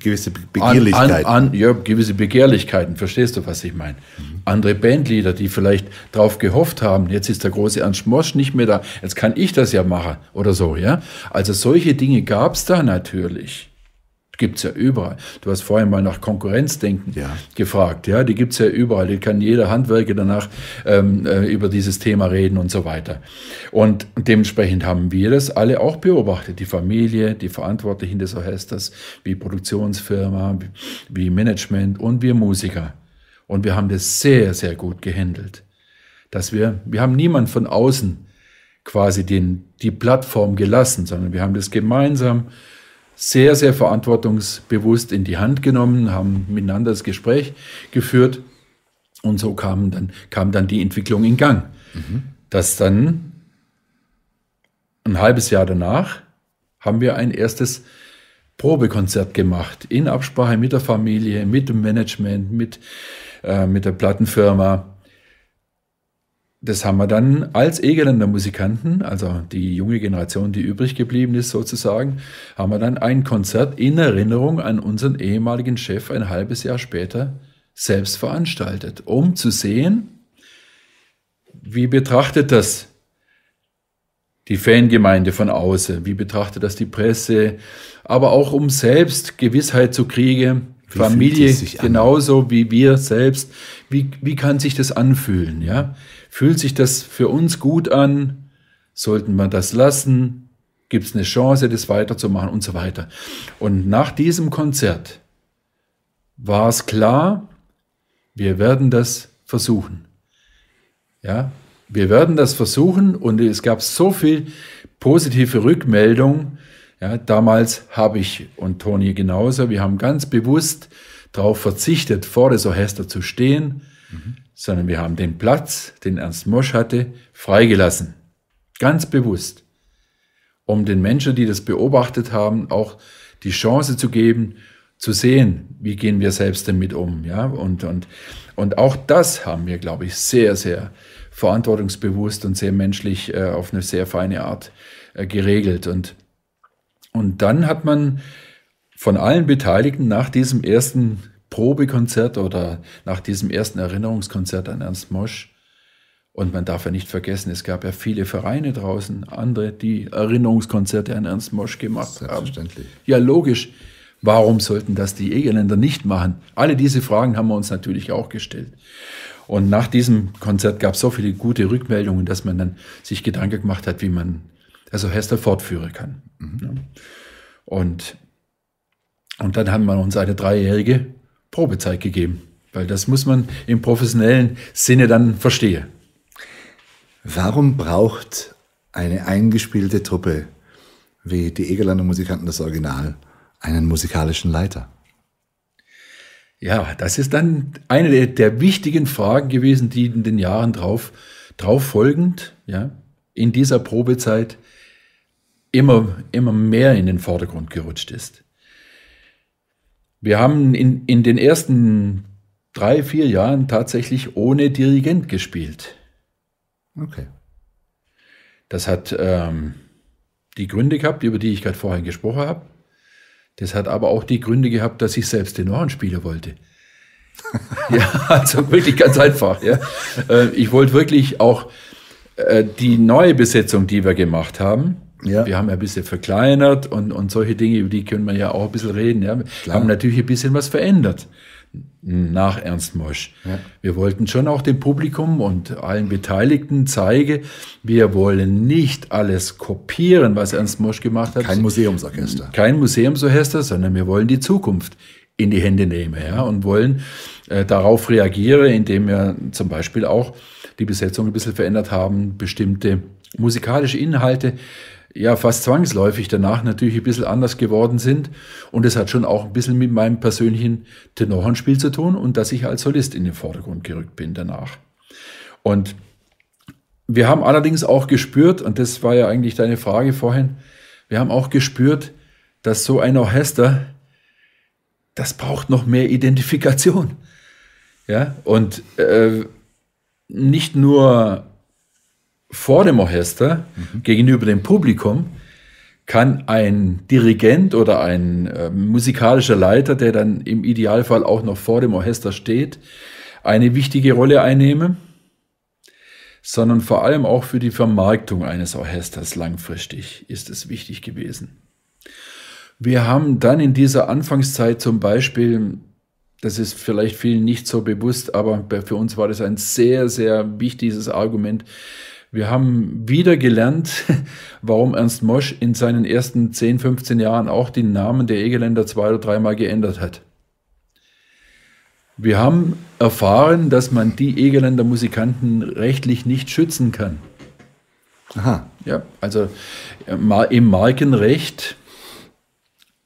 gewisse Begehrlichkeiten. An, an, ja, gewisse Begehrlichkeiten, verstehst du, was ich meine? Mhm. Andere Bandleader, die vielleicht drauf gehofft haben, jetzt ist der große Ernst Mosch nicht mehr da, jetzt kann ich das ja machen oder so, ja. Also solche Dinge gab es da natürlich. Gibt es ja überall. Du hast vorhin mal nach Konkurrenzdenken ja. gefragt. Ja, die gibt es ja überall. Die kann jeder Handwerker danach ähm, äh, über dieses Thema reden und so weiter. Und dementsprechend haben wir das alle auch beobachtet. Die Familie, die Verantwortlichen des Orchesters, wie Produktionsfirma, wie Management und wir Musiker. Und wir haben das sehr, sehr gut gehandelt. Dass wir, wir haben niemand von außen quasi den, die Plattform gelassen, sondern wir haben das gemeinsam sehr, sehr verantwortungsbewusst in die Hand genommen, haben miteinander das Gespräch geführt und so kam dann, kam dann die Entwicklung in Gang. Mhm. Dass dann ein halbes Jahr danach haben wir ein erstes Probekonzert gemacht in Absprache mit der Familie, mit dem Management, mit, äh, mit der Plattenfirma das haben wir dann als Egerländer Musikanten, also die junge Generation, die übrig geblieben ist sozusagen, haben wir dann ein Konzert in Erinnerung an unseren ehemaligen Chef ein halbes Jahr später selbst veranstaltet, um zu sehen, wie betrachtet das die Fangemeinde von außen, wie betrachtet das die Presse, aber auch um selbst Gewissheit zu kriegen, wie Familie genauso wie wir selbst, wie, wie kann sich das anfühlen, ja? Fühlt sich das für uns gut an? Sollten wir das lassen? Gibt es eine Chance, das weiterzumachen und so weiter? Und nach diesem Konzert war es klar, wir werden das versuchen. Ja, wir werden das versuchen und es gab so viel positive Rückmeldung. Ja, damals habe ich und Toni genauso, wir haben ganz bewusst darauf verzichtet, vor das Orchester zu stehen, sondern wir haben den Platz, den Ernst Mosch hatte, freigelassen. Ganz bewusst. Um den Menschen, die das beobachtet haben, auch die Chance zu geben, zu sehen, wie gehen wir selbst damit um. Ja? Und, und, und auch das haben wir, glaube ich, sehr, sehr verantwortungsbewusst und sehr menschlich äh, auf eine sehr feine Art äh, geregelt. Und, und dann hat man von allen Beteiligten nach diesem ersten Probekonzert oder nach diesem ersten Erinnerungskonzert an Ernst Mosch. Und man darf ja nicht vergessen, es gab ja viele Vereine draußen, andere, die Erinnerungskonzerte an Ernst Mosch gemacht Selbstverständlich. haben. Selbstverständlich. Ja, logisch. Warum sollten das die Egerländer nicht machen? Alle diese Fragen haben wir uns natürlich auch gestellt. Und nach diesem Konzert gab es so viele gute Rückmeldungen, dass man dann sich Gedanken gemacht hat, wie man also Hester fortführen kann. Mhm. Und, und dann haben wir uns eine Dreijährige Probezeit gegeben, weil das muss man im professionellen Sinne dann verstehen. Warum braucht eine eingespielte Truppe wie die Egerlander Musikanten das Original einen musikalischen Leiter? Ja, das ist dann eine der, der wichtigen Fragen gewesen, die in den Jahren drauf, drauf folgend, ja, in dieser Probezeit immer, immer mehr in den Vordergrund gerutscht ist. Wir haben in, in den ersten drei, vier Jahren tatsächlich ohne Dirigent gespielt. Okay. Das hat ähm, die Gründe gehabt, über die ich gerade vorhin gesprochen habe. Das hat aber auch die Gründe gehabt, dass ich selbst den Ohren spielen wollte. ja, also wirklich ganz einfach. Ja. Äh, ich wollte wirklich auch äh, die neue Besetzung, die wir gemacht haben, ja. Wir haben ja ein bisschen verkleinert und, und solche Dinge, über die können wir ja auch ein bisschen reden. Ja. Wir haben natürlich ein bisschen was verändert nach Ernst Mosch. Ja. Wir wollten schon auch dem Publikum und allen Beteiligten zeigen, wir wollen nicht alles kopieren, was Ernst Mosch gemacht hat. Kein Museumsorchester. Kein Museumsorchester, sondern wir wollen die Zukunft in die Hände nehmen ja, und wollen äh, darauf reagieren, indem wir zum Beispiel auch die Besetzung ein bisschen verändert haben, bestimmte musikalische Inhalte ja fast zwangsläufig danach natürlich ein bisschen anders geworden sind. Und es hat schon auch ein bisschen mit meinem persönlichen Tenorenspiel zu tun und dass ich als Solist in den Vordergrund gerückt bin danach. Und wir haben allerdings auch gespürt, und das war ja eigentlich deine Frage vorhin, wir haben auch gespürt, dass so ein Orchester, das braucht noch mehr Identifikation. Ja, und äh, nicht nur vor dem Orchester mhm. gegenüber dem Publikum kann ein Dirigent oder ein äh, musikalischer Leiter, der dann im Idealfall auch noch vor dem Orchester steht, eine wichtige Rolle einnehmen, sondern vor allem auch für die Vermarktung eines Orchesters langfristig ist es wichtig gewesen. Wir haben dann in dieser Anfangszeit zum Beispiel, das ist vielleicht vielen nicht so bewusst, aber für uns war das ein sehr, sehr wichtiges Argument, wir haben wieder gelernt, warum Ernst Mosch in seinen ersten 10, 15 Jahren auch den Namen der Egeländer zwei oder dreimal geändert hat. Wir haben erfahren, dass man die Egeländer Musikanten rechtlich nicht schützen kann. Aha. Ja, also äh, im Markenrecht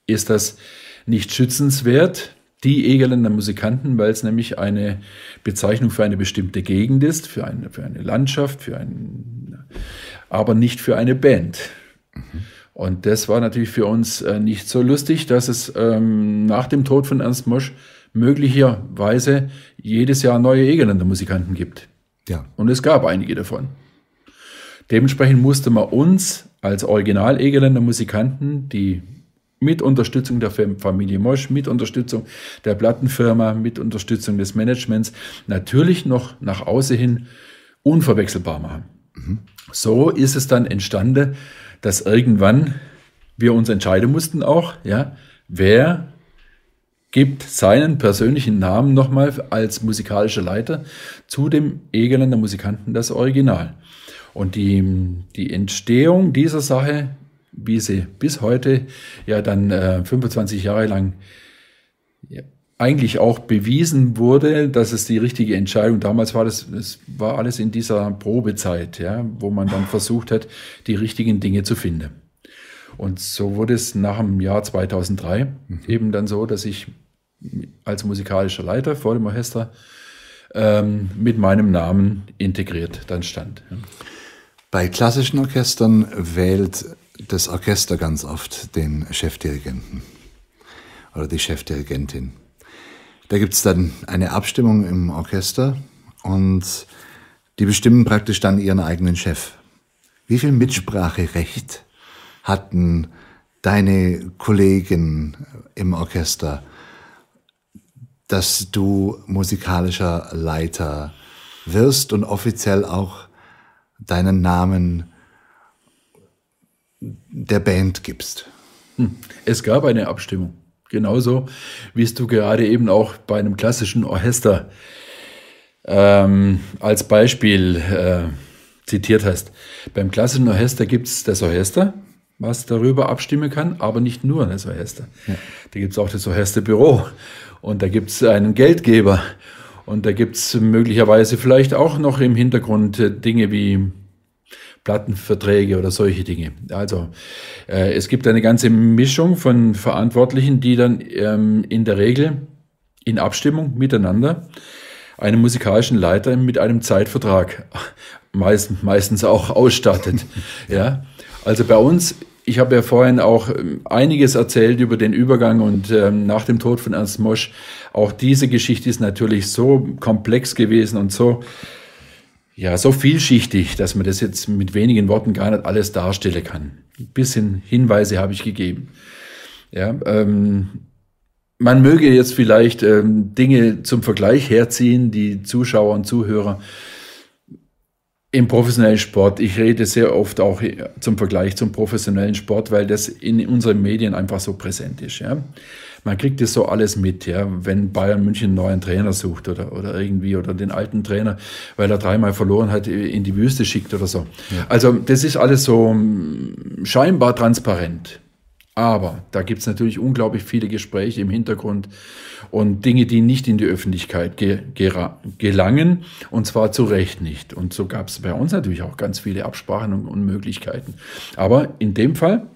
ist das nicht schützenswert die Egerländer Musikanten, weil es nämlich eine Bezeichnung für eine bestimmte Gegend ist, für eine, für eine Landschaft, für ein, aber nicht für eine Band. Mhm. Und das war natürlich für uns äh, nicht so lustig, dass es ähm, nach dem Tod von Ernst Mosch möglicherweise jedes Jahr neue Egerländer Musikanten gibt. Ja. Und es gab einige davon. Dementsprechend musste man uns als Original-Egerländer Musikanten, die mit Unterstützung der Familie Mosch, mit Unterstützung der Plattenfirma, mit Unterstützung des Managements natürlich noch nach außen hin unverwechselbar machen. Mhm. So ist es dann entstanden, dass irgendwann wir uns entscheiden mussten auch, ja, wer gibt seinen persönlichen Namen nochmal als musikalischer Leiter zu dem Egeländer Musikanten das Original. Und die, die Entstehung dieser Sache wie sie bis heute ja dann äh, 25 Jahre lang ja, eigentlich auch bewiesen wurde, dass es die richtige Entscheidung damals war. Das, das war alles in dieser Probezeit, ja, wo man dann versucht hat, die richtigen Dinge zu finden. Und so wurde es nach dem Jahr 2003 mhm. eben dann so, dass ich als musikalischer Leiter vor dem Orchester ähm, mit meinem Namen integriert dann stand. Bei klassischen Orchestern wählt das Orchester ganz oft den Chefdirigenten oder die Chefdirigentin. Da gibt es dann eine Abstimmung im Orchester und die bestimmen praktisch dann ihren eigenen Chef. Wie viel Mitspracherecht hatten deine Kollegen im Orchester, dass du musikalischer Leiter wirst und offiziell auch deinen Namen der Band gibst. Hm. Es gab eine Abstimmung. Genauso, wie es du gerade eben auch bei einem klassischen Orchester ähm, als Beispiel äh, zitiert hast. Beim klassischen Orchester gibt es das Orchester, was darüber abstimmen kann, aber nicht nur das Orchester. Ja. Da gibt es auch das Orchesterbüro und da gibt es einen Geldgeber und da gibt es möglicherweise vielleicht auch noch im Hintergrund äh, Dinge wie Plattenverträge oder solche Dinge. Also äh, es gibt eine ganze Mischung von Verantwortlichen, die dann ähm, in der Regel in Abstimmung miteinander einen musikalischen Leiter mit einem Zeitvertrag meist, meistens auch ausstattet. ja. Also bei uns, ich habe ja vorhin auch ähm, einiges erzählt über den Übergang und ähm, nach dem Tod von Ernst Mosch. Auch diese Geschichte ist natürlich so komplex gewesen und so ja, so vielschichtig, dass man das jetzt mit wenigen Worten gar nicht alles darstellen kann. Ein bisschen Hinweise habe ich gegeben. Ja, ähm, man möge jetzt vielleicht ähm, Dinge zum Vergleich herziehen, die Zuschauer und Zuhörer im professionellen Sport. Ich rede sehr oft auch zum Vergleich zum professionellen Sport, weil das in unseren Medien einfach so präsent ist. Ja man kriegt das so alles mit, ja, wenn Bayern München einen neuen Trainer sucht oder, oder irgendwie oder den alten Trainer, weil er dreimal verloren hat, in die Wüste schickt oder so. Ja. Also das ist alles so hm, scheinbar transparent. Aber da gibt es natürlich unglaublich viele Gespräche im Hintergrund und Dinge, die nicht in die Öffentlichkeit ge gelangen und zwar zu Recht nicht. Und so gab es bei uns natürlich auch ganz viele Absprachen und, und Möglichkeiten. Aber in dem Fall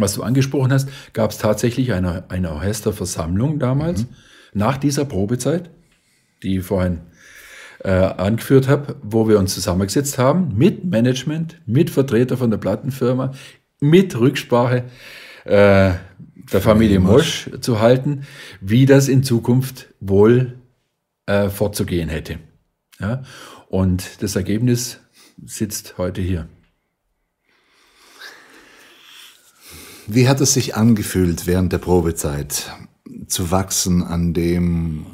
was du angesprochen hast, gab es tatsächlich eine, eine Orchesterversammlung damals, mhm. nach dieser Probezeit, die ich vorhin äh, angeführt habe, wo wir uns zusammengesetzt haben, mit Management, mit Vertreter von der Plattenfirma, mit Rücksprache äh, der Familie Mosch zu halten, wie das in Zukunft wohl äh, fortzugehen hätte. Ja? Und das Ergebnis sitzt heute hier. Wie hat es sich angefühlt während der Probezeit zu wachsen an dem,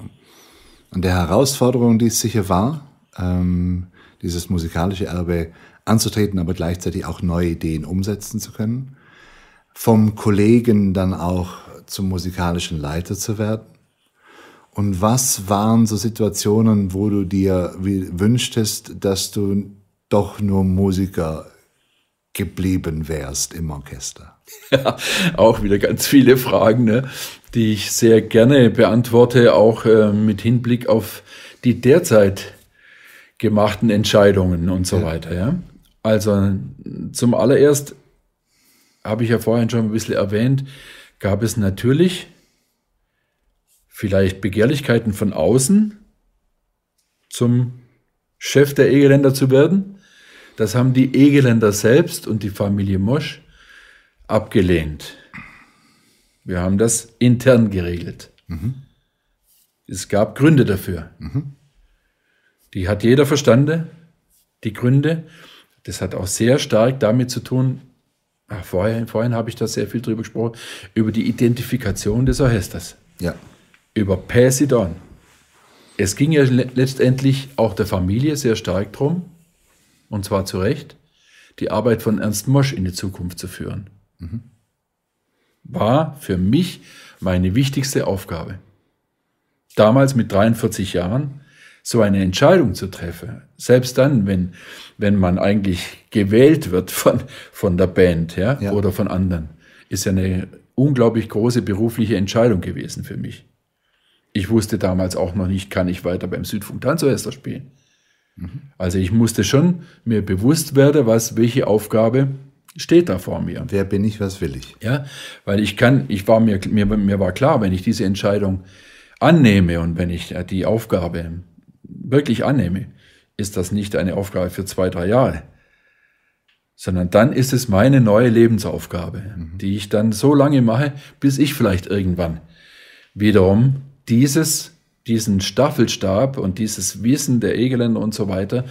an der Herausforderung, die es sicher war, ähm, dieses musikalische Erbe anzutreten, aber gleichzeitig auch neue Ideen umsetzen zu können? Vom Kollegen dann auch zum musikalischen Leiter zu werden? Und was waren so Situationen, wo du dir wünschtest, dass du doch nur Musiker geblieben wärst im Orchester? auch wieder ganz viele Fragen, ne, die ich sehr gerne beantworte, auch äh, mit Hinblick auf die derzeit gemachten Entscheidungen und so ja. weiter. Ja? Also zum allererst habe ich ja vorhin schon ein bisschen erwähnt, gab es natürlich vielleicht Begehrlichkeiten von außen zum Chef der Egeländer zu werden. Das haben die Egeländer selbst und die Familie Mosch abgelehnt. Wir haben das intern geregelt. Mhm. Es gab Gründe dafür. Mhm. Die hat jeder verstanden, die Gründe. Das hat auch sehr stark damit zu tun, ach, vorhin, vorhin habe ich da sehr viel drüber gesprochen, über die Identifikation des Orchesters. Ja. Über Pass It On. Es ging ja letztendlich auch der Familie sehr stark darum, und zwar zu Recht, die Arbeit von Ernst Mosch in die Zukunft zu führen. Mhm. War für mich meine wichtigste Aufgabe. Damals mit 43 Jahren so eine Entscheidung zu treffen, selbst dann, wenn, wenn man eigentlich gewählt wird von, von der Band ja, ja. oder von anderen, ist ja eine unglaublich große berufliche Entscheidung gewesen für mich. Ich wusste damals auch noch nicht, kann ich weiter beim Südfunk Tanzorchester spielen. Mhm. Also ich musste schon mir bewusst werden, was, welche Aufgabe steht da vor mir. Wer bin ich, was will ich? Ja, weil ich kann, ich war mir, mir, mir war klar, wenn ich diese Entscheidung annehme und wenn ich die Aufgabe wirklich annehme, ist das nicht eine Aufgabe für zwei, drei Jahre, sondern dann ist es meine neue Lebensaufgabe, mhm. die ich dann so lange mache, bis ich vielleicht irgendwann wiederum dieses, diesen Staffelstab und dieses Wissen der Egeländer und so weiter,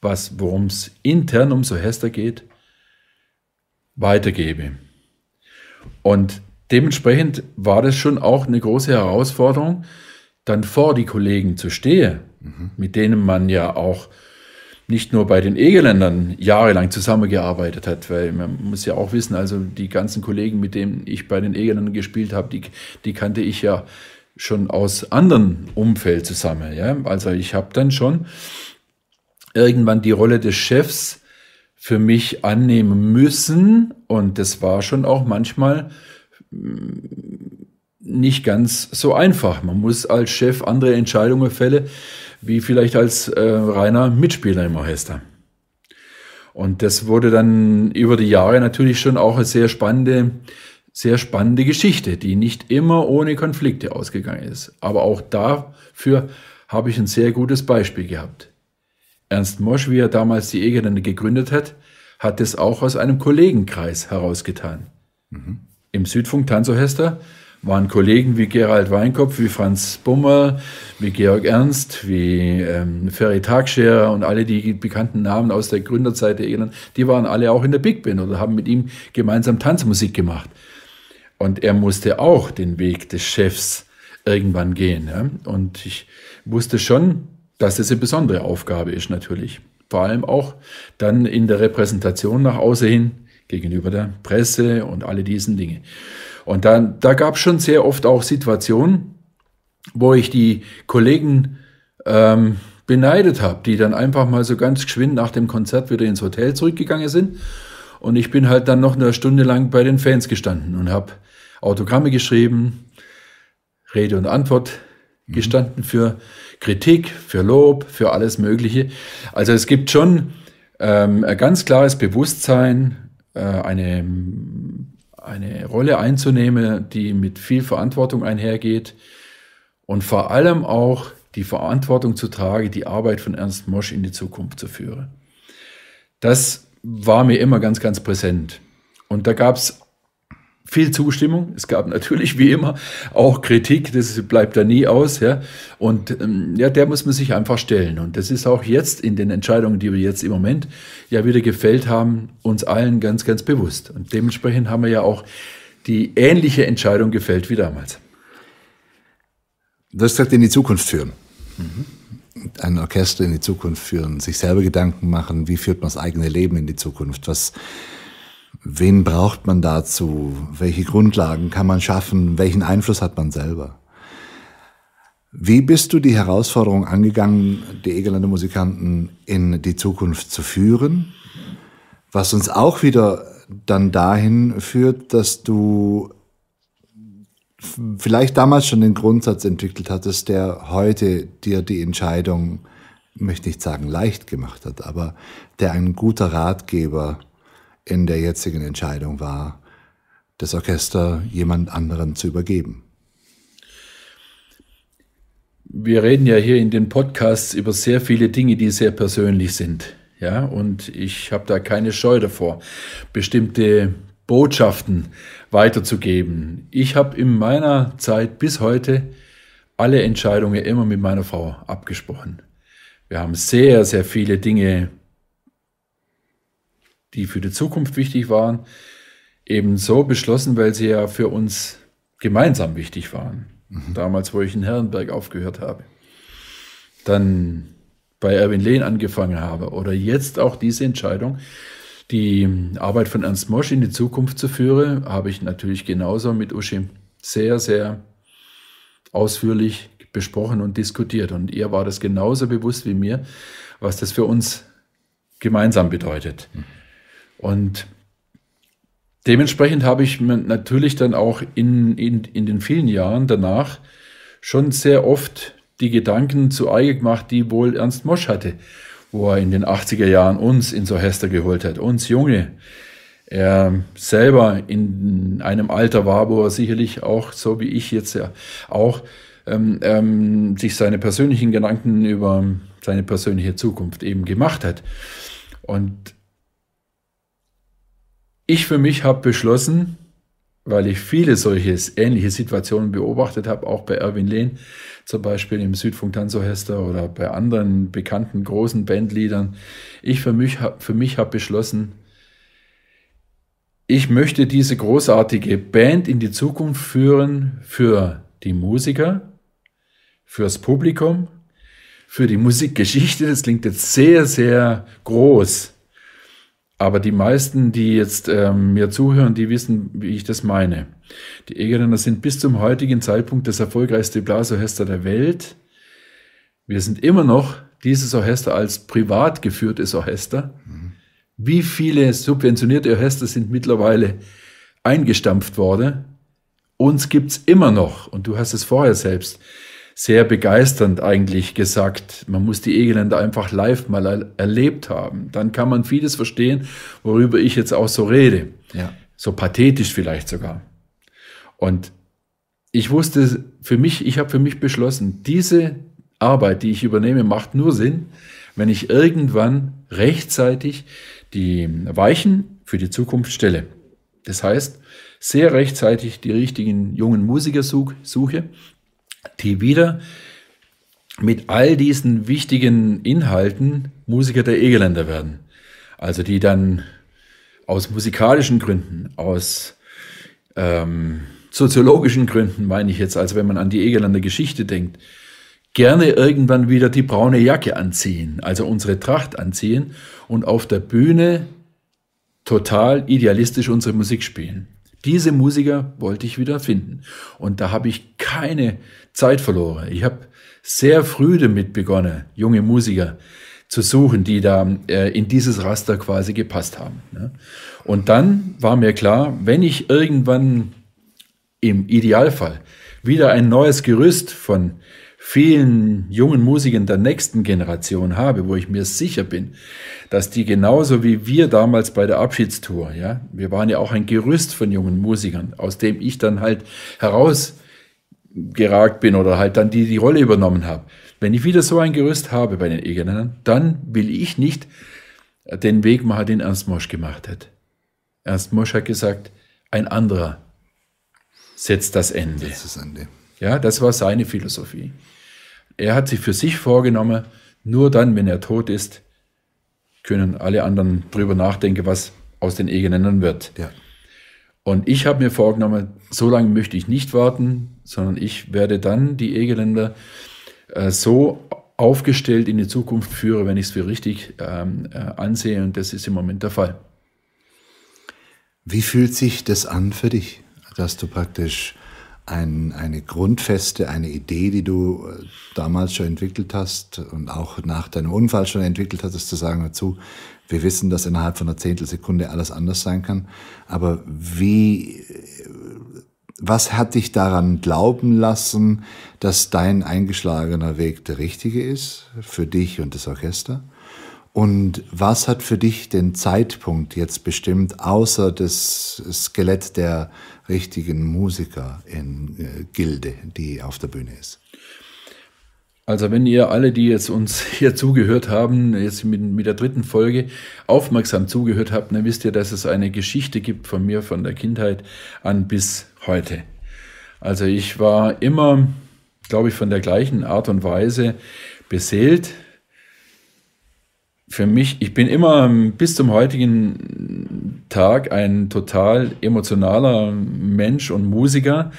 was worum es intern um so Hester geht, weitergebe. Und dementsprechend war das schon auch eine große Herausforderung, dann vor die Kollegen zu stehen, mhm. mit denen man ja auch nicht nur bei den Egeländern jahrelang zusammengearbeitet hat, weil man muss ja auch wissen, also die ganzen Kollegen, mit denen ich bei den Egeländern gespielt habe, die, die kannte ich ja schon aus anderen Umfeld zusammen. Ja? Also ich habe dann schon irgendwann die Rolle des Chefs für mich annehmen müssen. Und das war schon auch manchmal mm, nicht ganz so einfach. Man muss als Chef andere Entscheidungen fällen, wie vielleicht als äh, reiner Mitspieler im Orchester. Und das wurde dann über die Jahre natürlich schon auch eine sehr spannende, sehr spannende Geschichte, die nicht immer ohne Konflikte ausgegangen ist. Aber auch dafür habe ich ein sehr gutes Beispiel gehabt. Ernst Mosch, wie er damals die Egerländer gegründet hat, hat es auch aus einem Kollegenkreis herausgetan. Mhm. Im Südfunk Tanzorchester waren Kollegen wie Gerald Weinkopf, wie Franz Bummer, wie Georg Ernst, wie ähm, Ferry Tagscherer und alle die bekannten Namen aus der Gründerzeit der Egerland, die waren alle auch in der Big Band oder haben mit ihm gemeinsam Tanzmusik gemacht. Und er musste auch den Weg des Chefs irgendwann gehen. Ja? Und ich wusste schon, dass das eine besondere Aufgabe ist natürlich. Vor allem auch dann in der Repräsentation nach außen hin gegenüber der Presse und alle diesen Dinge. Und dann, da gab es schon sehr oft auch Situationen, wo ich die Kollegen ähm, beneidet habe, die dann einfach mal so ganz geschwind nach dem Konzert wieder ins Hotel zurückgegangen sind. Und ich bin halt dann noch eine Stunde lang bei den Fans gestanden und habe Autogramme geschrieben, Rede und Antwort mhm. gestanden für Kritik, für Lob, für alles Mögliche. Also es gibt schon ähm, ein ganz klares Bewusstsein, äh, eine, eine Rolle einzunehmen, die mit viel Verantwortung einhergeht und vor allem auch die Verantwortung zu tragen, die Arbeit von Ernst Mosch in die Zukunft zu führen. Das war mir immer ganz, ganz präsent. Und da gab es viel Zustimmung. Es gab natürlich wie immer auch Kritik, das bleibt da nie aus. Ja. Und ähm, ja, der muss man sich einfach stellen. Und das ist auch jetzt in den Entscheidungen, die wir jetzt im Moment ja wieder gefällt haben, uns allen ganz, ganz bewusst. Und dementsprechend haben wir ja auch die ähnliche Entscheidung gefällt wie damals. Das sagt in die Zukunft führen. Mhm ein Orchester in die Zukunft führen, sich selber Gedanken machen, wie führt man das eigene Leben in die Zukunft, was Wen braucht man dazu? Welche Grundlagen kann man schaffen? Welchen Einfluss hat man selber? Wie bist du die Herausforderung angegangen, die Egerländer Musikanten in die Zukunft zu führen? Was uns auch wieder dann dahin führt, dass du vielleicht damals schon den Grundsatz entwickelt hattest, der heute dir die Entscheidung, möchte nicht sagen leicht gemacht hat, aber der ein guter Ratgeber in der jetzigen Entscheidung war, das Orchester jemand anderen zu übergeben. Wir reden ja hier in den Podcasts über sehr viele Dinge, die sehr persönlich sind. Ja, und ich habe da keine Scheu davor, bestimmte Botschaften weiterzugeben. Ich habe in meiner Zeit bis heute alle Entscheidungen immer mit meiner Frau abgesprochen. Wir haben sehr, sehr viele Dinge die für die Zukunft wichtig waren, eben so beschlossen, weil sie ja für uns gemeinsam wichtig waren. Mhm. Damals, wo ich in Herrenberg aufgehört habe. Dann bei Erwin Lehn angefangen habe oder jetzt auch diese Entscheidung, die Arbeit von Ernst Mosch in die Zukunft zu führen, habe ich natürlich genauso mit Uschim sehr, sehr ausführlich besprochen und diskutiert. Und ihr war das genauso bewusst wie mir, was das für uns gemeinsam bedeutet. Mhm. Und dementsprechend habe ich mir natürlich dann auch in, in, in den vielen Jahren danach schon sehr oft die Gedanken zu eigen gemacht, die wohl Ernst Mosch hatte, wo er in den 80er Jahren uns ins Orchester geholt hat, uns Junge. Er selber in einem Alter war, wo er sicherlich auch, so wie ich jetzt ja auch, ähm, ähm, sich seine persönlichen Gedanken über seine persönliche Zukunft eben gemacht hat. Und ich für mich habe beschlossen, weil ich viele solche ähnliche Situationen beobachtet habe, auch bei Erwin Lehn, zum Beispiel im Südfunk Tanzorchester oder bei anderen bekannten großen Bandliedern. Ich für mich, für mich habe beschlossen, ich möchte diese großartige Band in die Zukunft führen für die Musiker, fürs Publikum, für die Musikgeschichte. Das klingt jetzt sehr, sehr groß. Aber die meisten, die jetzt ähm, mir zuhören, die wissen, wie ich das meine. Die Egerener sind bis zum heutigen Zeitpunkt das erfolgreichste Blasorchester der Welt. Wir sind immer noch dieses Orchester als privat geführtes Orchester. Mhm. Wie viele subventionierte Orchester sind mittlerweile eingestampft worden? Uns gibt's immer noch. Und du hast es vorher selbst sehr begeisternd eigentlich gesagt. Man muss die Egeländer einfach live mal er erlebt haben. Dann kann man vieles verstehen, worüber ich jetzt auch so rede. Ja. So pathetisch vielleicht sogar. Und ich wusste für mich, ich habe für mich beschlossen, diese Arbeit, die ich übernehme, macht nur Sinn, wenn ich irgendwann rechtzeitig die Weichen für die Zukunft stelle. Das heißt, sehr rechtzeitig die richtigen jungen Musiker suche, die wieder mit all diesen wichtigen Inhalten Musiker der Egeländer werden. Also die dann aus musikalischen Gründen, aus ähm, soziologischen Gründen meine ich jetzt, also wenn man an die Egeländer Geschichte denkt, gerne irgendwann wieder die braune Jacke anziehen, also unsere Tracht anziehen und auf der Bühne total idealistisch unsere Musik spielen. Diese Musiker wollte ich wieder finden. Und da habe ich keine Zeit verloren. Ich habe sehr früh damit begonnen, junge Musiker zu suchen, die da äh, in dieses Raster quasi gepasst haben. Ne? Und dann war mir klar, wenn ich irgendwann im Idealfall wieder ein neues Gerüst von vielen jungen Musikern der nächsten Generation habe, wo ich mir sicher bin, dass die genauso wie wir damals bei der Abschiedstour, ja, wir waren ja auch ein Gerüst von jungen Musikern, aus dem ich dann halt herausgeragt bin oder halt dann die, die Rolle übernommen habe. Wenn ich wieder so ein Gerüst habe bei den Egenern, dann will ich nicht den Weg machen, den Ernst Mosch gemacht hat. Ernst Mosch hat gesagt, ein anderer setzt das Ende. Das Ende. Ja, das war seine Philosophie. Er hat sich für sich vorgenommen, nur dann, wenn er tot ist, können alle anderen darüber nachdenken, was aus den Ehemännern wird. Ja. Und ich habe mir vorgenommen, so lange möchte ich nicht warten, sondern ich werde dann die Egeländer äh, so aufgestellt in die Zukunft führe, wenn ich es für richtig ähm, äh, ansehe. Und das ist im Moment der Fall. Wie fühlt sich das an für dich, dass du praktisch ein, eine grundfeste, eine Idee, die du äh, damals schon entwickelt hast und auch nach deinem Unfall schon entwickelt hattest, zu sagen dazu, wir wissen, dass innerhalb von einer Zehntelsekunde alles anders sein kann. Aber wie, äh, was hat dich daran glauben lassen, dass dein eingeschlagener Weg der richtige ist für dich und das Orchester? Und was hat für dich den Zeitpunkt jetzt bestimmt, außer das Skelett der richtigen Musiker Musikerin-Gilde, äh, die auf der Bühne ist? Also wenn ihr alle, die jetzt uns hier zugehört haben, jetzt mit, mit, der dritten Folge aufmerksam zugehört habt, dann wisst ihr, dass es eine Geschichte gibt von mir, von der Kindheit an bis heute. Also ich war immer, glaube ich, von der gleichen Art und Weise beseelt für mich, ich bin immer ähm, bis zum heutigen Tag ein total emotionaler Mensch und Musiker,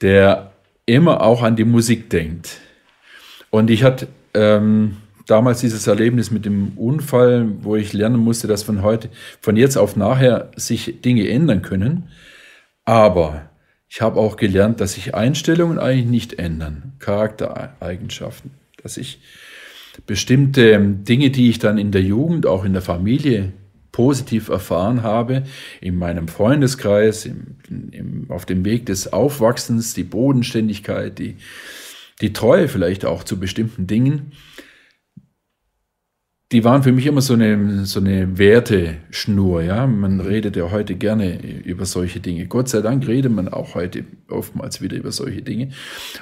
der immer auch an die Musik denkt. Und ich hatte ähm, damals dieses Erlebnis mit dem Unfall, wo ich lernen musste, dass von heute, von jetzt auf nachher sich Dinge ändern können. Aber ich habe auch gelernt, dass sich Einstellungen eigentlich nicht ändern, Charaktereigenschaften, dass ich bestimmte ähm, Dinge, die ich dann in der Jugend, auch in der Familie positiv erfahren habe, in meinem Freundeskreis, im, im, auf dem Weg des Aufwachsens, die Bodenständigkeit, die, die Treue vielleicht auch zu bestimmten Dingen, die waren für mich immer so eine, so eine Werteschnur. Ja? Man redet ja heute gerne über solche Dinge. Gott sei Dank redet man auch heute oftmals wieder über solche Dinge,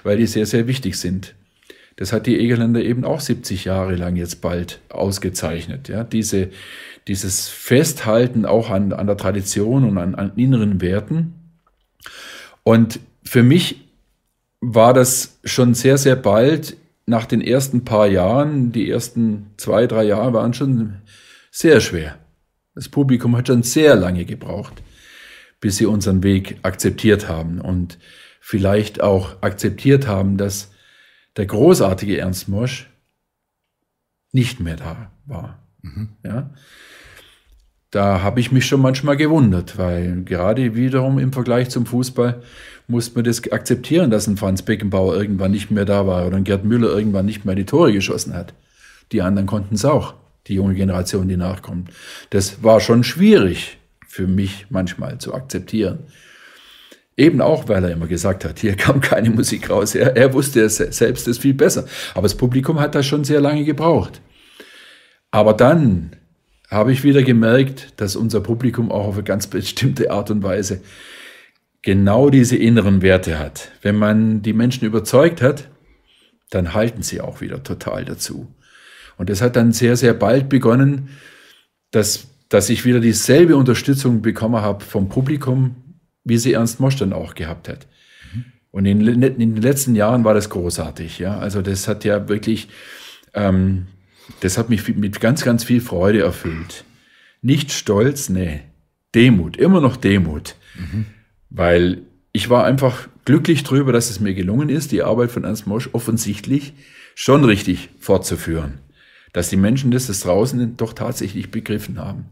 weil die sehr, sehr wichtig sind. Das hat die Egerländer eben auch 70 Jahre lang jetzt bald ausgezeichnet. Ja, diese, dieses Festhalten auch an, an der Tradition und an, an inneren Werten. Und für mich war das schon sehr, sehr bald nach den ersten paar Jahren, die ersten zwei, drei Jahre waren schon sehr schwer. Das Publikum hat schon sehr lange gebraucht, bis sie unseren Weg akzeptiert haben und vielleicht auch akzeptiert haben, dass der großartige Ernst Mosch nicht mehr da war. Mhm. Ja? Da habe ich mich schon manchmal gewundert, weil gerade wiederum im Vergleich zum Fußball muss man das akzeptieren, dass ein Franz Beckenbauer irgendwann nicht mehr da war oder ein Gerd Müller irgendwann nicht mehr die Tore geschossen hat. Die anderen konnten es auch, die junge Generation, die nachkommt. Das war schon schwierig für mich manchmal zu akzeptieren. Eben auch, weil er immer gesagt hat, hier kam keine Musik raus. Er, er wusste es selbst es viel besser. Aber das Publikum hat das schon sehr lange gebraucht. Aber dann habe ich wieder gemerkt, dass unser Publikum auch auf eine ganz bestimmte Art und Weise genau diese inneren Werte hat. Wenn man die Menschen überzeugt hat, dann halten sie auch wieder total dazu. Und das hat dann sehr, sehr bald begonnen, dass, dass ich wieder dieselbe Unterstützung bekommen habe vom Publikum, wie sie Ernst Mosch dann auch gehabt hat. Mhm. Und in, in, den letzten Jahren war das großartig, ja. Also das hat ja wirklich, ähm, das hat mich mit ganz, ganz viel Freude erfüllt. Nicht Stolz, nee, Demut, immer noch Demut. Mhm. Weil ich war einfach glücklich drüber, dass es mir gelungen ist, die Arbeit von Ernst Mosch offensichtlich schon richtig fortzuführen. Dass die Menschen das, das draußen doch tatsächlich begriffen haben.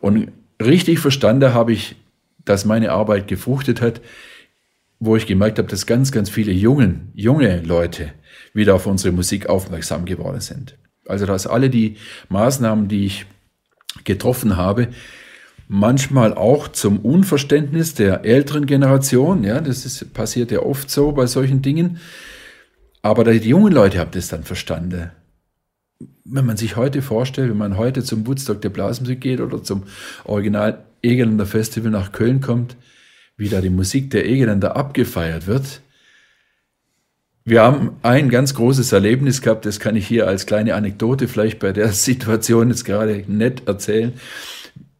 Und richtig verstanden habe ich dass meine Arbeit gefruchtet hat, wo ich gemerkt habe, dass ganz, ganz viele jungen, junge Leute wieder auf unsere Musik aufmerksam geworden sind. Also dass alle die Maßnahmen, die ich getroffen habe, manchmal auch zum Unverständnis der älteren Generation, ja, das ist, passiert ja oft so bei solchen Dingen, aber die jungen Leute haben das dann verstanden. Wenn man sich heute vorstellt, wenn man heute zum Woodstock der Blasmusik geht oder zum Original Egerländer Festival nach Köln kommt, wie da die Musik der Egerländer abgefeiert wird. Wir haben ein ganz großes Erlebnis gehabt, das kann ich hier als kleine Anekdote vielleicht bei der Situation jetzt gerade nett erzählen.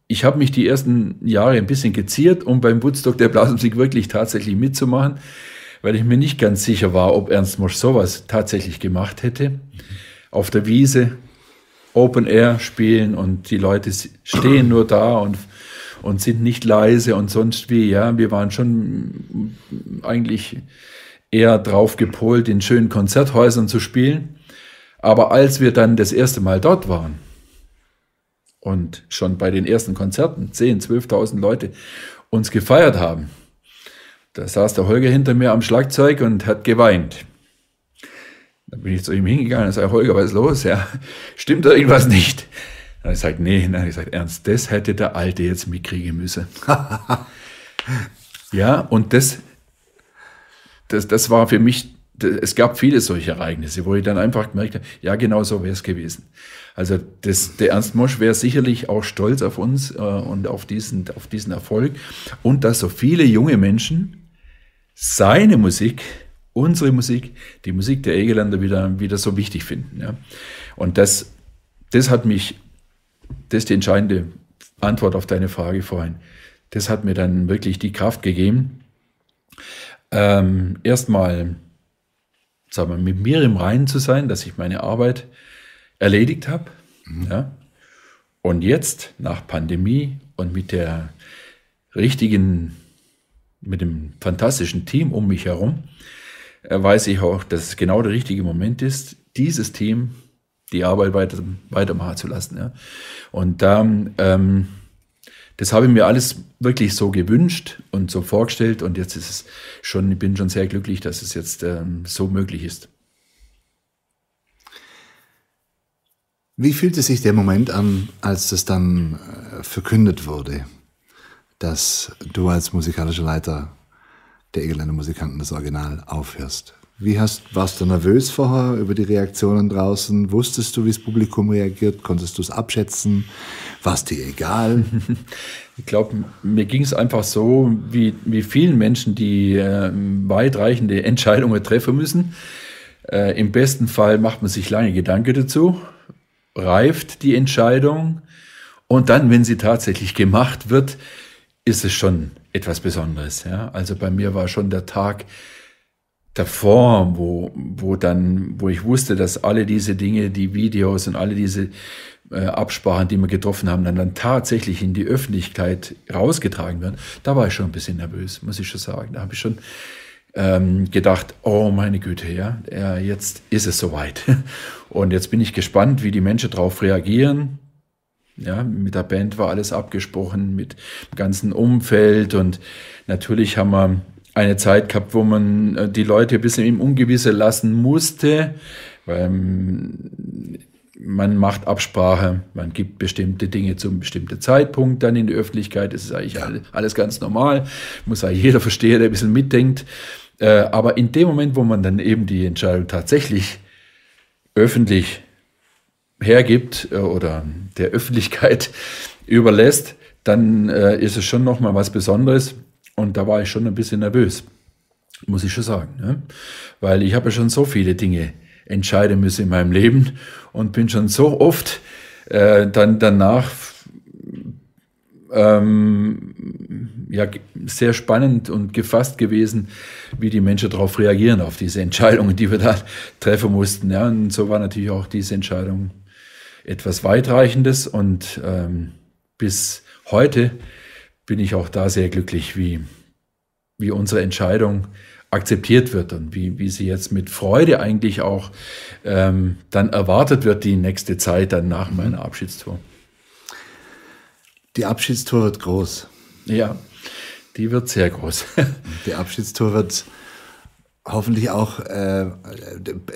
Ich habe mich die ersten Jahre ein bisschen geziert, um beim Woodstock der Blasmusik wirklich tatsächlich mitzumachen, weil ich mir nicht ganz sicher war, ob Ernst Mosch sowas tatsächlich gemacht hätte. Auf der Wiese Open Air spielen und die Leute stehen nur da und und sind nicht leise und sonst wie. Ja, wir waren schon eigentlich eher drauf gepolt, in schönen Konzerthäusern zu spielen. Aber als wir dann das erste Mal dort waren und schon bei den ersten Konzerten 10, 12.000 Leute uns gefeiert haben, da saß der Holger hinter mir am Schlagzeug und hat geweint. Da bin ich zu ihm hingegangen und sage, Holger, was ist los? Ja, stimmt da irgendwas nicht? Dann habe ich gesagt, nee, nein, ich gesagt, Ernst, das hätte der Alte jetzt mitkriegen müssen. ja, und das, das, das war für mich, das, es gab viele solche Ereignisse, wo ich dann einfach gemerkt habe, ja, genau so wäre es gewesen. Also das, der Ernst Mosch wäre sicherlich auch stolz auf uns äh, und auf diesen, auf diesen Erfolg und dass so viele junge Menschen seine Musik unsere Musik, die Musik der Egeländer wieder, wieder so wichtig finden. Ja. Und das, das hat mich das ist die entscheidende Antwort auf deine Frage vorhin. Das hat mir dann wirklich die Kraft gegeben, ähm, erstmal sagen wir, mit mir im Reinen zu sein, dass ich meine Arbeit erledigt habe. Mhm. Ja? Und jetzt nach Pandemie und mit der richtigen, mit dem fantastischen Team um mich herum, äh, weiß ich auch, dass es genau der richtige Moment ist, dieses Team die Arbeit weiter, weitermachen zu lassen. Ja. Und da, ähm, das habe ich mir alles wirklich so gewünscht und so vorgestellt und jetzt ist es schon, ich bin schon sehr glücklich, dass es jetzt ähm, so möglich ist. Wie fühlte sich der Moment an, als das dann äh, verkündet wurde, dass du als musikalischer Leiter der Egeländer Musikanten das Original aufhörst? Wie hast, warst du nervös vorher über die Reaktionen draußen? Wusstest du, wie das Publikum reagiert? Konntest du es abschätzen? War es dir egal? Ich glaube, mir ging es einfach so, wie, wie vielen Menschen, die äh, weitreichende Entscheidungen treffen müssen. Äh, Im besten Fall macht man sich lange Gedanken dazu, reift die Entscheidung und dann, wenn sie tatsächlich gemacht wird, ist es schon etwas Besonderes. Ja? Also bei mir war schon der Tag, davor, wo, wo dann, wo ich wusste, dass alle diese Dinge, die Videos und alle diese äh, Absprachen, die wir getroffen haben, dann, dann tatsächlich in die Öffentlichkeit rausgetragen werden, da war ich schon ein bisschen nervös, muss ich schon sagen. Da habe ich schon ähm, gedacht, oh meine Güte, ja, ja, jetzt ist es soweit. Und jetzt bin ich gespannt, wie die Menschen darauf reagieren. Ja, mit der Band war alles abgesprochen, mit dem ganzen Umfeld und natürlich haben wir eine Zeit gehabt, wo man äh, die Leute ein bisschen im Ungewisse lassen musste, weil ähm, man macht Absprache, man gibt bestimmte Dinge zum bestimmten Zeitpunkt dann in die Öffentlichkeit. Das ist eigentlich alles ganz normal. Muss eigentlich jeder verstehen, der ein bisschen mitdenkt. Äh, aber in dem Moment, wo man dann eben die Entscheidung tatsächlich öffentlich hergibt äh, oder der Öffentlichkeit überlässt, dann ist es schon nochmal was Besonderes und da war ich schon ein bisschen nervös, muss ich schon sagen. Ne? Weil ich habe ja schon so viele Dinge entscheiden müssen in meinem Leben und bin schon so oft äh, dann danach ähm, ja, sehr spannend und gefasst gewesen, wie die Menschen darauf reagieren, auf diese Entscheidungen, die wir da treffen mussten. Ja? Und so war natürlich auch diese Entscheidung etwas weitreichendes und ähm, bis heute bin ich auch da sehr glücklich, wie, wie unsere Entscheidung akzeptiert wird und wie, wie sie jetzt mit Freude eigentlich auch ähm, dann erwartet wird, die nächste Zeit dann nach mhm. meiner Abschiedstour. Die Abschiedstour wird groß. Ja, die wird sehr groß. die Abschiedstour wird hoffentlich auch äh,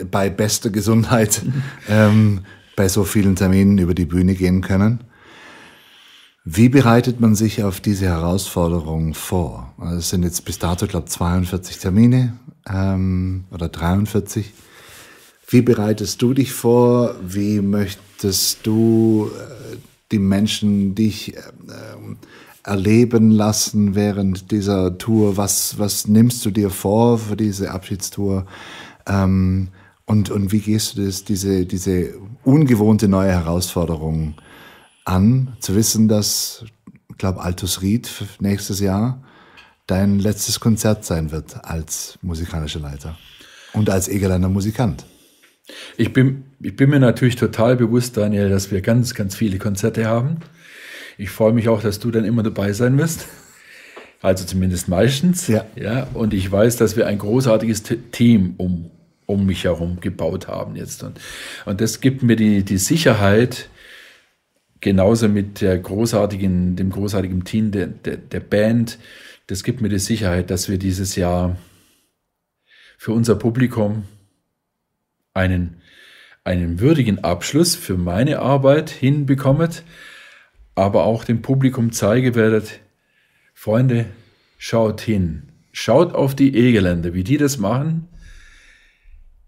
bei bester Gesundheit mhm. ähm, bei so vielen Terminen über die Bühne gehen können. Wie bereitet man sich auf diese Herausforderung vor? Also es sind jetzt bis dato, glaube ich, 42 Termine ähm, oder 43. Wie bereitest du dich vor? Wie möchtest du äh, die Menschen dich äh, erleben lassen während dieser Tour? Was, was nimmst du dir vor für diese Abschiedstour? Ähm, und, und wie gehst du das, diese, diese ungewohnte neue Herausforderung an, zu wissen, dass, ich glaube, Altus Ried nächstes Jahr dein letztes Konzert sein wird als musikalischer Leiter und als Egerländer Musikant. Ich bin, ich bin mir natürlich total bewusst, Daniel, dass wir ganz, ganz viele Konzerte haben. Ich freue mich auch, dass du dann immer dabei sein wirst. Also zumindest meistens. Ja. ja. Und ich weiß, dass wir ein großartiges Team um, um mich herum gebaut haben jetzt. Und, und das gibt mir die, die Sicherheit, genauso mit der großartigen, dem großartigen Team der, der, der Band. Das gibt mir die Sicherheit, dass wir dieses Jahr für unser Publikum einen, einen würdigen Abschluss für meine Arbeit hinbekommen, aber auch dem Publikum zeigen werdet, Freunde, schaut hin, schaut auf die Egeländer, wie die das machen.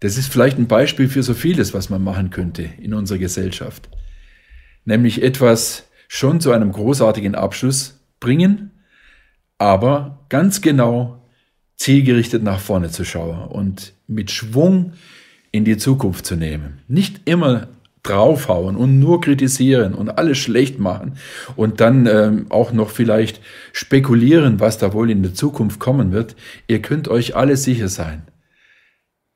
Das ist vielleicht ein Beispiel für so vieles, was man machen könnte in unserer Gesellschaft nämlich etwas schon zu einem großartigen Abschluss bringen, aber ganz genau zielgerichtet nach vorne zu schauen und mit Schwung in die Zukunft zu nehmen. Nicht immer draufhauen und nur kritisieren und alles schlecht machen und dann ähm, auch noch vielleicht spekulieren, was da wohl in der Zukunft kommen wird. Ihr könnt euch alle sicher sein.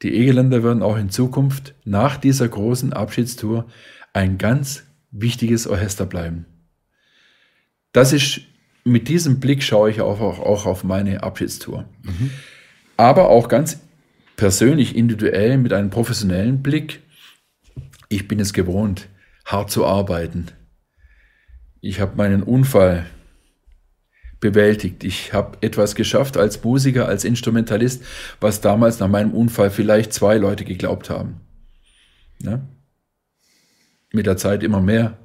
Die Egeländer werden auch in Zukunft nach dieser großen Abschiedstour ein ganz wichtiges Orchester bleiben. Das ist, mit diesem Blick schaue ich auch, auch, auch auf meine Abschiedstour. Mhm. Aber auch ganz persönlich, individuell, mit einem professionellen Blick. Ich bin es gewohnt, hart zu arbeiten. Ich habe meinen Unfall bewältigt. Ich habe etwas geschafft als Musiker, als Instrumentalist, was damals nach meinem Unfall vielleicht zwei Leute geglaubt haben. Ja? mit der Zeit immer mehr.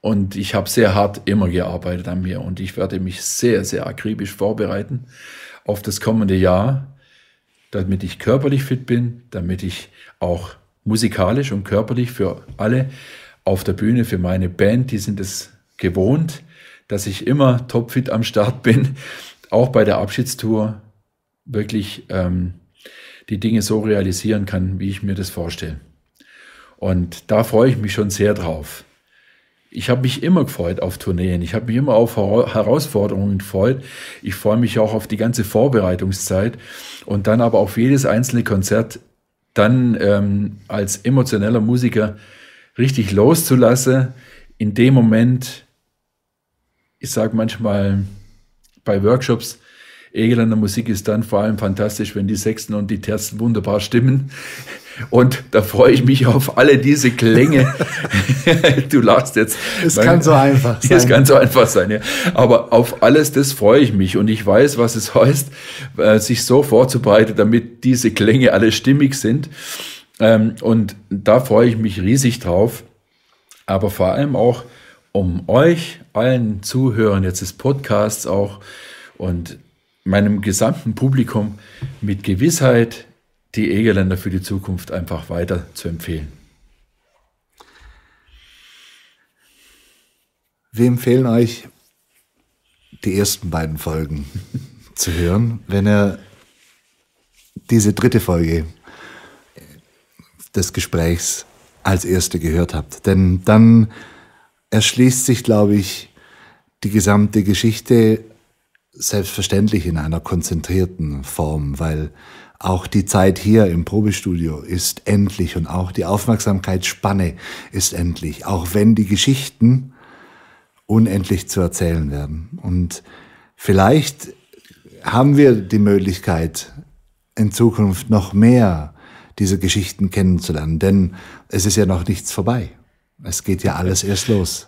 Und ich habe sehr hart immer gearbeitet an mir und ich werde mich sehr, sehr akribisch vorbereiten auf das kommende Jahr, damit ich körperlich fit bin, damit ich auch musikalisch und körperlich für alle auf der Bühne, für meine Band, die sind es gewohnt, dass ich immer topfit am Start bin, auch bei der Abschiedstour wirklich ähm, die Dinge so realisieren kann, wie ich mir das vorstelle. Und da freue ich mich schon sehr drauf. Ich habe mich immer gefreut auf Tourneen. Ich habe mich immer auf Herausforderungen gefreut. Ich freue mich auch auf die ganze Vorbereitungszeit und dann aber auf jedes einzelne Konzert dann ähm, als emotioneller Musiker richtig loszulassen. In dem Moment, ich sage manchmal bei Workshops, Egeländer Musik ist dann vor allem fantastisch, wenn die Sechsten und die Terzen wunderbar stimmen. Und da freue ich mich auf alle diese Klänge. du lachst jetzt. Es mein, kann so einfach sein. Es kann so einfach sein, ja. Aber auf alles das freue ich mich. Und ich weiß, was es heißt, äh, sich so vorzubereiten, damit diese Klänge alle stimmig sind. Ähm, und da freue ich mich riesig drauf. Aber vor allem auch um euch, allen Zuhörern jetzt des Podcasts auch und meinem gesamten Publikum mit Gewissheit die Egerländer für die Zukunft einfach weiter zu empfehlen? Wir empfehlen euch, die ersten beiden Folgen zu hören, wenn ihr diese dritte Folge des Gesprächs als erste gehört habt. Denn dann erschließt sich, glaube ich, die gesamte Geschichte selbstverständlich in einer konzentrierten Form, weil auch die Zeit hier im Probestudio ist endlich und auch die Aufmerksamkeitsspanne ist endlich, auch wenn die Geschichten unendlich zu erzählen werden. Und vielleicht haben wir die Möglichkeit, in Zukunft noch mehr diese Geschichten kennenzulernen, denn es ist ja noch nichts vorbei. Es geht ja alles erst los.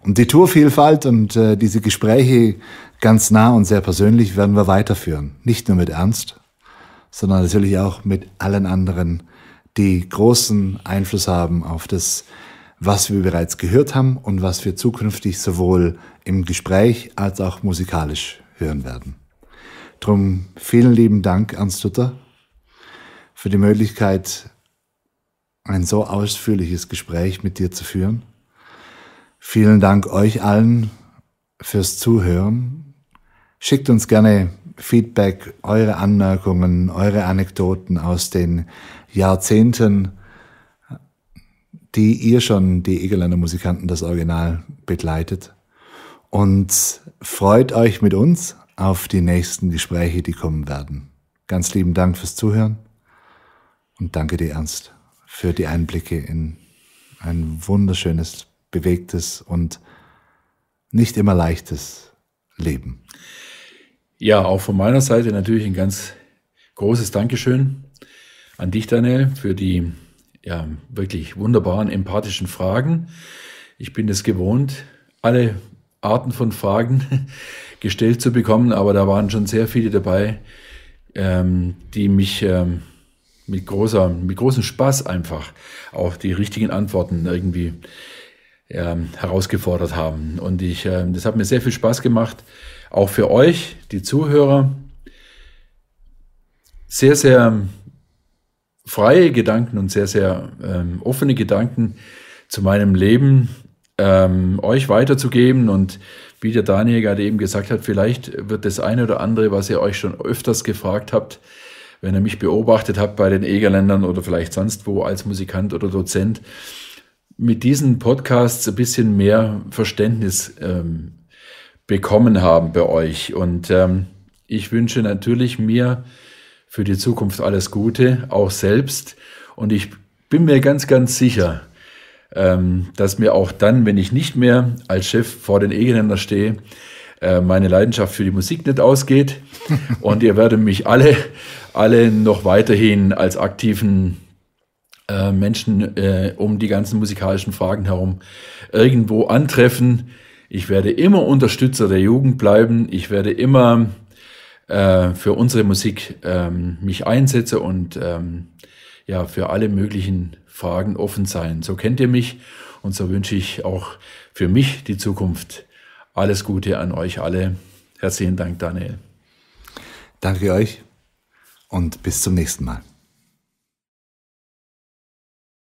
Und die Tourvielfalt und äh, diese Gespräche ganz nah und sehr persönlich werden wir weiterführen. Nicht nur mit Ernst, sondern natürlich auch mit allen anderen, die großen Einfluss haben auf das, was wir bereits gehört haben und was wir zukünftig sowohl im Gespräch als auch musikalisch hören werden. Drum vielen lieben Dank, Ernst Dutter, für die Möglichkeit, ein so ausführliches Gespräch mit dir zu führen. Vielen Dank euch allen fürs Zuhören. Schickt uns gerne Feedback, eure Anmerkungen, eure Anekdoten aus den Jahrzehnten, die ihr schon die Egeländer Musikanten das Original begleitet. Und freut euch mit uns auf die nächsten Gespräche, die kommen werden. Ganz lieben Dank fürs Zuhören und danke dir ernst für die Einblicke in ein wunderschönes, bewegtes und nicht immer leichtes Leben. Ja, auch von meiner Seite natürlich ein ganz großes Dankeschön an dich, Daniel, für die ja, wirklich wunderbaren, empathischen Fragen. Ich bin es gewohnt, alle Arten von Fragen gestellt zu bekommen, aber da waren schon sehr viele dabei, ähm, die mich ähm, mit, großer, mit großem Spaß einfach auch die richtigen Antworten irgendwie ähm, herausgefordert haben. Und ich, äh, das hat mir sehr viel Spaß gemacht, auch für euch, die Zuhörer, sehr, sehr ähm, freie Gedanken und sehr, sehr ähm, offene Gedanken zu meinem Leben ähm, euch weiterzugeben. Und wie der Daniel gerade eben gesagt hat, vielleicht wird das eine oder andere, was ihr euch schon öfters gefragt habt, wenn ihr mich beobachtet habt bei den Egerländern oder vielleicht sonst wo als Musikant oder Dozent, mit diesen Podcasts ein bisschen mehr Verständnis ähm, bekommen haben bei euch. Und ähm, ich wünsche natürlich mir für die Zukunft alles Gute, auch selbst. Und ich bin mir ganz, ganz sicher, ähm, dass mir auch dann, wenn ich nicht mehr als Chef vor den Egeländer stehe, äh, meine Leidenschaft für die Musik nicht ausgeht. Und ihr werdet mich alle, alle noch weiterhin als aktiven äh, Menschen äh, um die ganzen musikalischen Fragen herum irgendwo antreffen ich werde immer Unterstützer der Jugend bleiben. Ich werde immer äh, für unsere Musik ähm, mich einsetzen und ähm, ja, für alle möglichen Fragen offen sein. So kennt ihr mich und so wünsche ich auch für mich die Zukunft. Alles Gute an euch alle. Herzlichen Dank, Daniel. Danke euch und bis zum nächsten Mal.